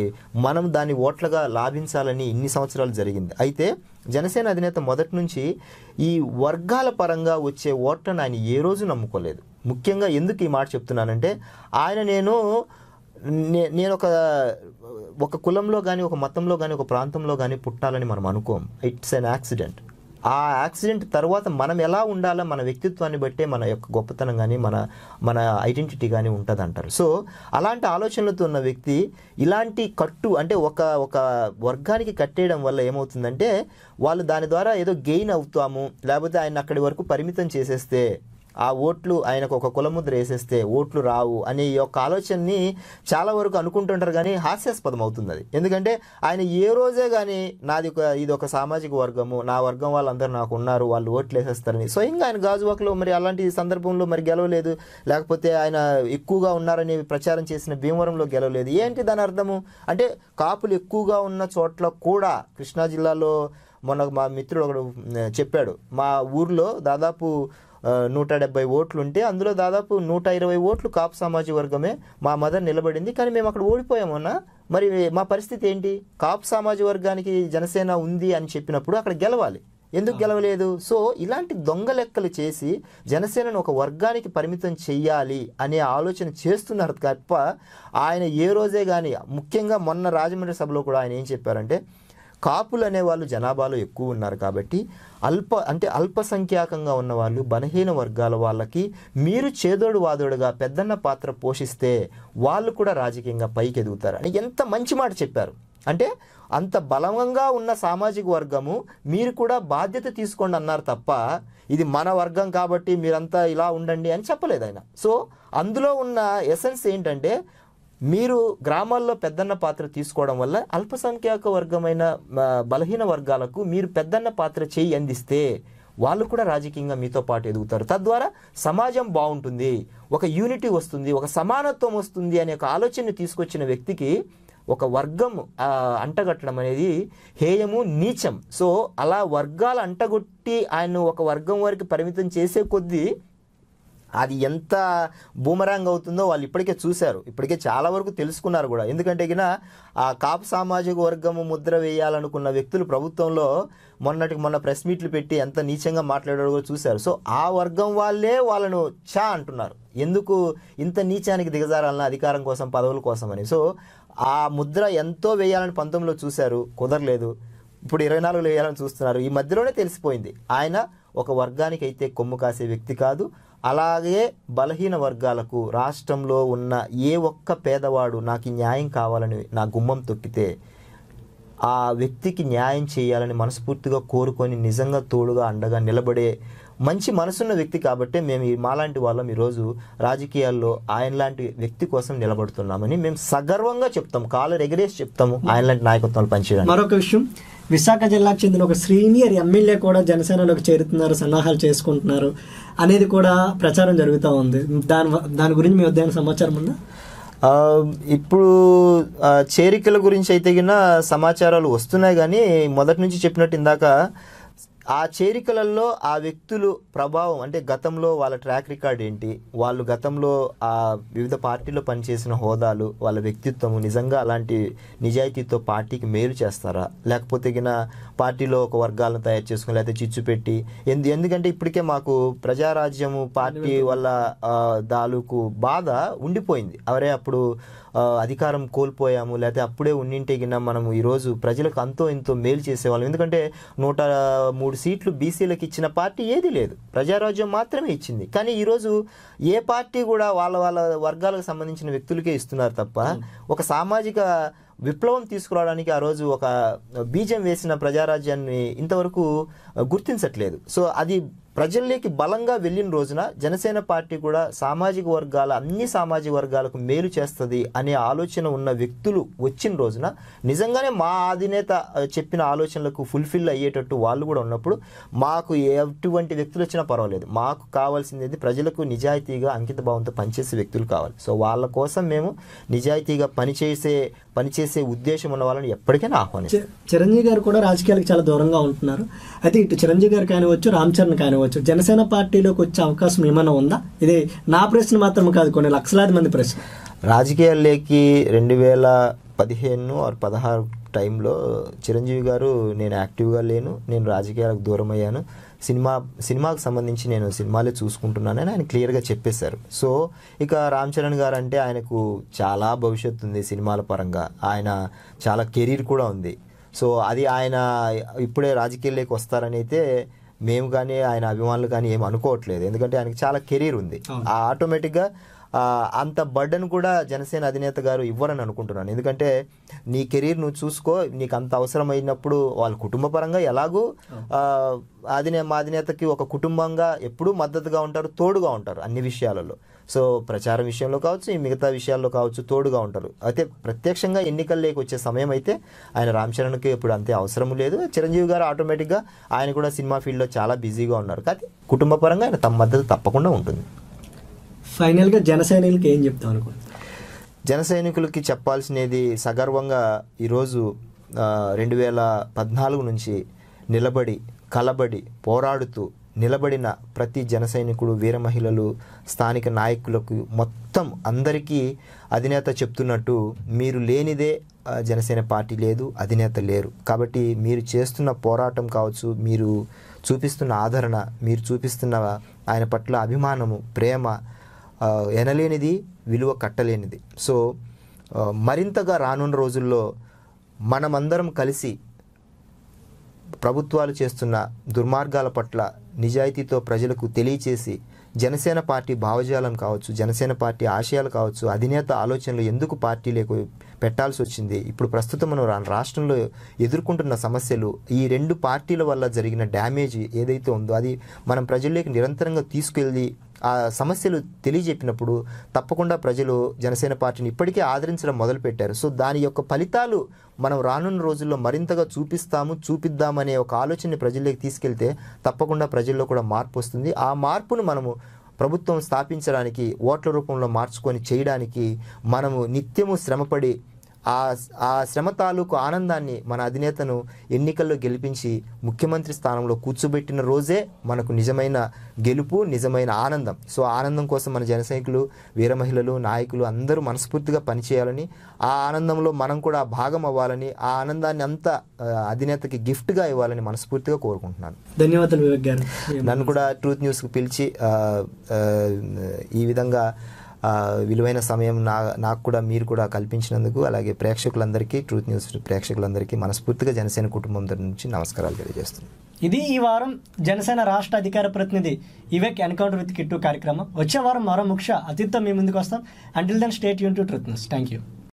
మనం దాన్ని ఓట్లుగా లాభించాలని ఇన్ని సంవత్సరాలు జరిగింది అయితే జనసేన అధినేత మొదటి నుంచి ఈ వర్గాల పరంగా వచ్చే ఓట్లను ఆయన ఏ రోజు నమ్ముకోలేదు ముఖ్యంగా ఎందుకు ఈ మాట చెప్తున్నానంటే ఆయన నేను నేను ఒక ఒక కులంలో కానీ ఒక మతంలో కానీ ఒక ప్రాంతంలో కానీ పుట్టాలని మనం అనుకోం ఇట్స్ అన్ యాక్సిడెంట్ ఆ యాక్సిడెంట్ తర్వాత మనం ఎలా ఉండాలో మన వ్యక్తిత్వాన్ని బట్టే మన యొక్క గొప్పతనం కానీ మన మన ఐడెంటిటీ కానీ ఉంటుంది అంటారు సో అలాంటి ఆలోచనలతో ఉన్న వ్యక్తి ఇలాంటి కట్టు అంటే ఒక ఒక వర్గానికి కట్టేయడం వల్ల ఏమవుతుందంటే వాళ్ళు దాని ద్వారా ఏదో గెయిన్ అవుతాము లేకపోతే ఆయన అక్కడి వరకు పరిమితం చేసేస్తే ఆ ఓట్లు ఆయనకు ఒక కులముద్ర వేసేస్తే ఓట్లు రావు అనే ఈ యొక్క ఆలోచనని చాలా వరకు అనుకుంటుంటారు కానీ హాస్యాస్పదం అవుతుంది అది ఎందుకంటే ఆయన ఏ రోజే కానీ నాది ఒక ఇది ఒక సామాజిక వర్గము నా వర్గం వాళ్ళందరూ నాకు ఉన్నారు వాళ్ళు ఓట్లు వేసేస్తారని స్వయంగా ఆయన గాజువాక్లో మరి అలాంటి సందర్భంలో మరి గెలవలేదు లేకపోతే ఆయన ఎక్కువగా ఉన్నారని ప్రచారం చేసిన భీమవరంలో గెలవలేదు ఏంటి దాని అర్థము అంటే కాపులు ఎక్కువగా ఉన్న చోట్ల కూడా కృష్ణా జిల్లాలో మొన్న మా మిత్రుడు ఒకడు చెప్పాడు మా ఊర్లో దాదాపు నూట డెబ్బై ఓట్లు ఉంటే అందులో దాదాపు నూట ఇరవై ఓట్లు కాపు సామాజిక వర్గమే మా మదర్ నిలబడింది కానీ మేము అక్కడ ఓడిపోయామన్నా మరి మా పరిస్థితి ఏంటి కాపు సామాజిక వర్గానికి జనసేన ఉంది అని చెప్పినప్పుడు అక్కడ గెలవాలి ఎందుకు గెలవలేదు సో ఇలాంటి దొంగ లెక్కలు చేసి జనసేనను ఒక వర్గానికి పరిమితం చెయ్యాలి అనే ఆలోచన చేస్తున్నారు తప్ప ఆయన ఏ రోజే కానీ ముఖ్యంగా మొన్న రాజమండ్రి సభలో కూడా ఆయన ఏం చెప్పారంటే కాపులు అనేవాళ్ళు జనాభాలో ఎక్కువ ఉన్నారు కాబట్టి అల్ప అంటే అల్పసంఖ్యాకంగా ఉన్నవాళ్ళు బలహీన వర్గాల వాళ్ళకి మీరు చేదోడు వాదోడుగా పెద్దన్న పాత్ర పోషిస్తే వాళ్ళు కూడా రాజకీయంగా పైకి ఎదుగుతారు అని ఎంత మంచి మాట చెప్పారు అంటే అంత బలంగా ఉన్న సామాజిక వర్గము మీరు కూడా బాధ్యత తీసుకోండి అన్నారు తప్ప ఇది మన వర్గం కాబట్టి మీరంతా ఇలా ఉండండి అని చెప్పలేదు ఆయన సో అందులో ఉన్న ఎసెన్స్ ఏంటంటే మీరు గ్రామాల్లో పెద్దన్న పాత్ర తీసుకోవడం వల్ల అల్పసంఖ్యాక వర్గమైన బలహీన వర్గాలకు మీరు పెద్దన్న పాత్ర చేయి అందిస్తే వాళ్ళు కూడా రాజకీయంగా మీతో పాటు ఎదుగుతారు తద్వారా సమాజం బాగుంటుంది ఒక యూనిటీ వస్తుంది ఒక సమానత్వం వస్తుంది అనే ఒక ఆలోచన తీసుకొచ్చిన వ్యక్తికి ఒక వర్గం అంటగట్టడం అనేది హేయము నీచం సో అలా వర్గాలు అంటగొట్టి ఆయన ఒక వర్గం వరకు పరిమితం చేసే కొద్దీ అది ఎంత బూమరాంగ్ అవుతుందో వాళ్ళు ఇప్పటికే చూశారు ఇప్పటికే చాలా వరకు తెలుసుకున్నారు కూడా ఎందుకంటే ఇక ఆ కాపు సామాజిక వర్గము ముద్ర వేయాలనుకున్న వ్యక్తులు ప్రభుత్వంలో మొన్నటికి మొన్న ప్రెస్ మీట్లు పెట్టి ఎంత నీచంగా మాట్లాడారు కూడా చూశారు సో ఆ వర్గం వాళ్ళే వాళ్ళను చా అంటున్నారు ఎందుకు ఇంత నీచానికి దిగజారాలన్న అధికారం కోసం పదవుల కోసం అని సో ఆ ముద్ర ఎంతో వేయాలని పంతొమ్మిదిలో చూశారు కుదరలేదు ఇప్పుడు ఇరవై నాలుగులో వేయాలని చూస్తున్నారు ఈ మధ్యలోనే తెలిసిపోయింది ఆయన ఒక వర్గానికి అయితే కొమ్ము కాసే వ్యక్తి కాదు అలాగే బలహీన వర్గాలకు రాష్ట్రంలో ఉన్న ఏ ఒక్క పేదవాడు నాకు న్యాయం కావాలని నా గుమ్మం తొక్కితే ఆ వ్యక్తికి న్యాయం చేయాలని మనస్ఫూర్తిగా కోరుకొని నిజంగా తోడుగా అండగా నిలబడే మంచి మనసున్న వ్యక్తి కాబట్టి మేము మాలాంటి వాళ్ళం ఈరోజు రాజకీయాల్లో ఆయన లాంటి వ్యక్తి కోసం నిలబడుతున్నామని మేము సగర్వంగా చెప్తాం కాలర్ ఎగరేసి చెప్తాము ఆయన లాంటి నాయకత్వాలు పనిచేయడం మరొక విషయం విశాఖ జిల్లాకు చెందిన ఒక సీనియర్ ఎమ్మెల్యే కూడా జనసేనలోకి చేరుతున్నారు సన్నాహాలు చేసుకుంటున్నారు అనేది కూడా ప్రచారం జరుగుతూ ఉంది దాని దాని గురించి మీ వద్ద సమాచారం ఉందా ఇప్పుడు చేరికల గురించి అయితే సమాచారాలు వస్తున్నాయి కానీ మొదటి నుంచి చెప్పినట్టు ఇందాక ఆ చేరికలలో ఆ వ్యక్తులు ప్రభావం అంటే గతంలో వాళ్ళ ట్రాక్ రికార్డ్ ఏంటి వాళ్ళు గతంలో ఆ వివిధ పార్టీలో పనిచేసిన హోదాలు వాళ్ళ వ్యక్తిత్వం నిజంగా అలాంటి నిజాయితీతో పార్టీకి మేలు చేస్తారా లేకపోతే గిన పార్టీలో ఒక వర్గాలను తయారు చేసుకుని లేకపోతే చిచ్చు పెట్టి ఎందు ఎందుకంటే ఇప్పటికే మాకు ప్రజారాజ్యము పార్టీ వల్ల దాలుకు బాధ ఉండిపోయింది అవరే అప్పుడు అధికారం కోల్పోయాము లేకపోతే అప్పుడే ఉన్నింటే మనము ఈరోజు ప్రజలకు అంతో ఎంతో మేలు చేసేవాళ్ళం ఎందుకంటే నూట మూడు సీట్లు బీసీలకు ఇచ్చిన పార్టీ ఏది లేదు ప్రజారాజ్యం మాత్రమే ఇచ్చింది కానీ ఈరోజు ఏ పార్టీ కూడా వాళ్ళ వాళ్ళ వర్గాలకు సంబంధించిన వ్యక్తులకే ఇస్తున్నారు తప్ప ఒక సామాజిక విప్లవం తీసుకురావడానికి ఆ రోజు ఒక బీజం వేసిన ప్రజారాజ్యాన్ని ఇంతవరకు గుర్తించట్లేదు సో అది ప్రజల్లోకి బలంగా వెళ్ళిన రోజున జనసేన పార్టీ కూడా సామాజిక వర్గాల అన్ని సామాజిక వర్గాలకు మేలు చేస్తుంది అనే ఆలోచన ఉన్న వ్యక్తులు వచ్చిన రోజున నిజంగానే మా అధినేత చెప్పిన ఆలోచనలకు ఫుల్ఫిల్ అయ్యేటట్టు వాళ్ళు కూడా ఉన్నప్పుడు మాకు ఎటువంటి వ్యక్తులు వచ్చినా పర్వాలేదు మాకు కావాల్సింది ప్రజలకు నిజాయితీగా అంకిత భావంతో పనిచేసే వ్యక్తులు కావాలి సో వాళ్ళ కోసం మేము నిజాయితీగా పనిచేసే పనిచేసే ఉద్దేశం ఉన్న వాళ్ళని ఎప్పటికైనా ఆహ్వానించారు చిరంజీవి గారు కూడా రాజకీయాలకు చాలా దూరంగా ఉంటున్నారు అయితే ఇటు చిరంజీవి గారు కానివచ్చు రామ్ చరణ్ కానివచ్చు కావచ్చు జనసేన పార్టీలోకి వచ్చే అవకాశం ఏమైనా ఉందా ఇది నా ప్రశ్న మాత్రం కాదు కొన్ని లక్షలాది మంది ప్రశ్న రాజకీయాల్లోకి రెండు వేల పదిహేను ఆరు పదహారు టైంలో చిరంజీవి గారు నేను యాక్టివ్గా లేను నేను రాజకీయాలకు దూరం అయ్యాను సినిమా సినిమాకు సంబంధించి నేను సినిమాలే చూసుకుంటున్నానని ఆయన క్లియర్గా చెప్పేశారు సో ఇక రామ్ చరణ్ గారు అంటే ఆయనకు చాలా భవిష్యత్తు ఉంది సినిమాల పరంగా ఆయన చాలా కెరీర్ కూడా ఉంది సో అది ఆయన ఇప్పుడే రాజకీయాల్లోకి వస్తారని అయితే మేము కానీ ఆయన అభిమానులు కానీ ఏమి అనుకోవట్లేదు ఎందుకంటే ఆయనకి చాలా కెరీర్ ఉంది ఆ ఆటోమేటిక్గా అంత బర్డన్ కూడా జనసేన అధినేత గారు ఇవ్వరని అనుకుంటున్నాను ఎందుకంటే నీ కెరీర్ నువ్వు చూసుకో నీకు అంత అవసరమైనప్పుడు వాళ్ళ కుటుంబ పరంగా ఎలాగూ అధినే మా అధినేతకి ఒక కుటుంబంగా ఎప్పుడూ మద్దతుగా ఉంటారు తోడుగా ఉంటారు అన్ని విషయాలలో సో ప్రచారం విషయంలో కావచ్చు ఈ మిగతా విషయాల్లో కావచ్చు తోడుగా ఉంటారు అయితే ప్రత్యక్షంగా ఎన్నికల్లోకి వచ్చే సమయం అయితే ఆయన రామ్ చరణ్కి ఇప్పుడు అంతే అవసరం లేదు చిరంజీవి గారు ఆటోమేటిక్గా ఆయన కూడా సినిమా ఫీల్డ్లో చాలా బిజీగా ఉన్నారు కానీ కుటుంబ పరంగా ఆయన తమ మద్దతు తప్పకుండా ఉంటుంది ఫైనల్గా జన సైనికులకి ఏం చెప్తాం అనుకోండి జన సైనికులకి చెప్పాల్సినది సగర్వంగా ఈరోజు రెండు వేల పద్నాలుగు నుంచి నిలబడి కలబడి పోరాడుతూ నిలబడిన ప్రతి జన సైనికుడు వీర మహిళలు స్థానిక నాయకులకు మొత్తం అందరికీ అధినేత చెప్తున్నట్టు మీరు లేనిదే జనసేన పార్టీ లేదు అధినేత లేరు కాబట్టి మీరు చేస్తున్న పోరాటం కావచ్చు మీరు చూపిస్తున్న ఆదరణ మీరు చూపిస్తున్న ఆయన పట్ల అభిమానము ప్రేమ ఎనలేనిది విలువ కట్టలేనిది సో మరింతగా రానున్న రోజుల్లో మనమందరం కలిసి ప్రభుత్వాలు చేస్తున్న దుర్మార్గాల పట్ల నిజాయితీతో ప్రజలకు తెలియచేసి జనసేన పార్టీ భావజాలం కావచ్చు జనసేన పార్టీ ఆశయాలు కావచ్చు అధినేత ఆలోచనలు ఎందుకు పార్టీ పార్టీలకు పెట్టాల్సి వచ్చింది ఇప్పుడు ప్రస్తుతం మనం రాష్ట్రంలో ఎదుర్కొంటున్న సమస్యలు ఈ రెండు పార్టీల వల్ల జరిగిన డ్యామేజ్ ఏదైతే ఉందో అది మనం ప్రజల్లోకి నిరంతరంగా తీసుకెళ్ళి ఆ సమస్యలు తెలియజెప్పినప్పుడు తప్పకుండా ప్రజలు జనసేన పార్టీని ఇప్పటికే ఆదరించడం మొదలుపెట్టారు సో దాని యొక్క ఫలితాలు మనం రానున్న రోజుల్లో మరింతగా చూపిస్తాము చూపిద్దామనే ఒక ఆలోచనని ప్రజల్లోకి తీసుకెళ్తే తప్పకుండా ప్రజల్లో కూడా మార్పు వస్తుంది ఆ మార్పును మనము ప్రభుత్వం స్థాపించడానికి ఓట్ల రూపంలో మార్చుకొని చేయడానికి మనము నిత్యము శ్రమపడి ఆ ఆ శ్రమ తాలూకు ఆనందాన్ని మన అధినేతను ఎన్నికల్లో గెలిపించి ముఖ్యమంత్రి స్థానంలో కూర్చోబెట్టిన రోజే మనకు నిజమైన గెలుపు నిజమైన ఆనందం సో ఆనందం కోసం మన జనసైనికులు వీర మహిళలు నాయకులు అందరూ మనస్ఫూర్తిగా పనిచేయాలని ఆ ఆనందంలో మనం కూడా భాగం అవ్వాలని ఆ ఆనందాన్ని అంతా అధినేతకి గిఫ్ట్గా ఇవ్వాలని మనస్ఫూర్తిగా కోరుకుంటున్నాను ధన్యవాదాలు నన్ను కూడా ట్రూత్ న్యూస్కి పిలిచి ఈ విధంగా విలువైన సమయం నా నాకు కూడా మీరు కూడా కల్పించినందుకు అలాగే ప్రేక్షకులందరికీ ట్రూత్ న్యూస్ ప్రేక్షకులందరికీ మనస్ఫూర్తిగా జనసేన కుటుంబం నుంచి నమస్కారాలు తెలియజేస్తున్నాను ఇది ఈ వారం జనసేన రాష్ట్ర అధికార ప్రతినిధి వివేక్ ఎన్కౌంటర్ విత్ కిట్టు కార్యక్రమం వచ్చే వారం మరో ముఖ్య అతిథితో మీ ముందుకు వస్తాం అంటిల్ దెన్ స్టేట్ యూన్ to truth news thank you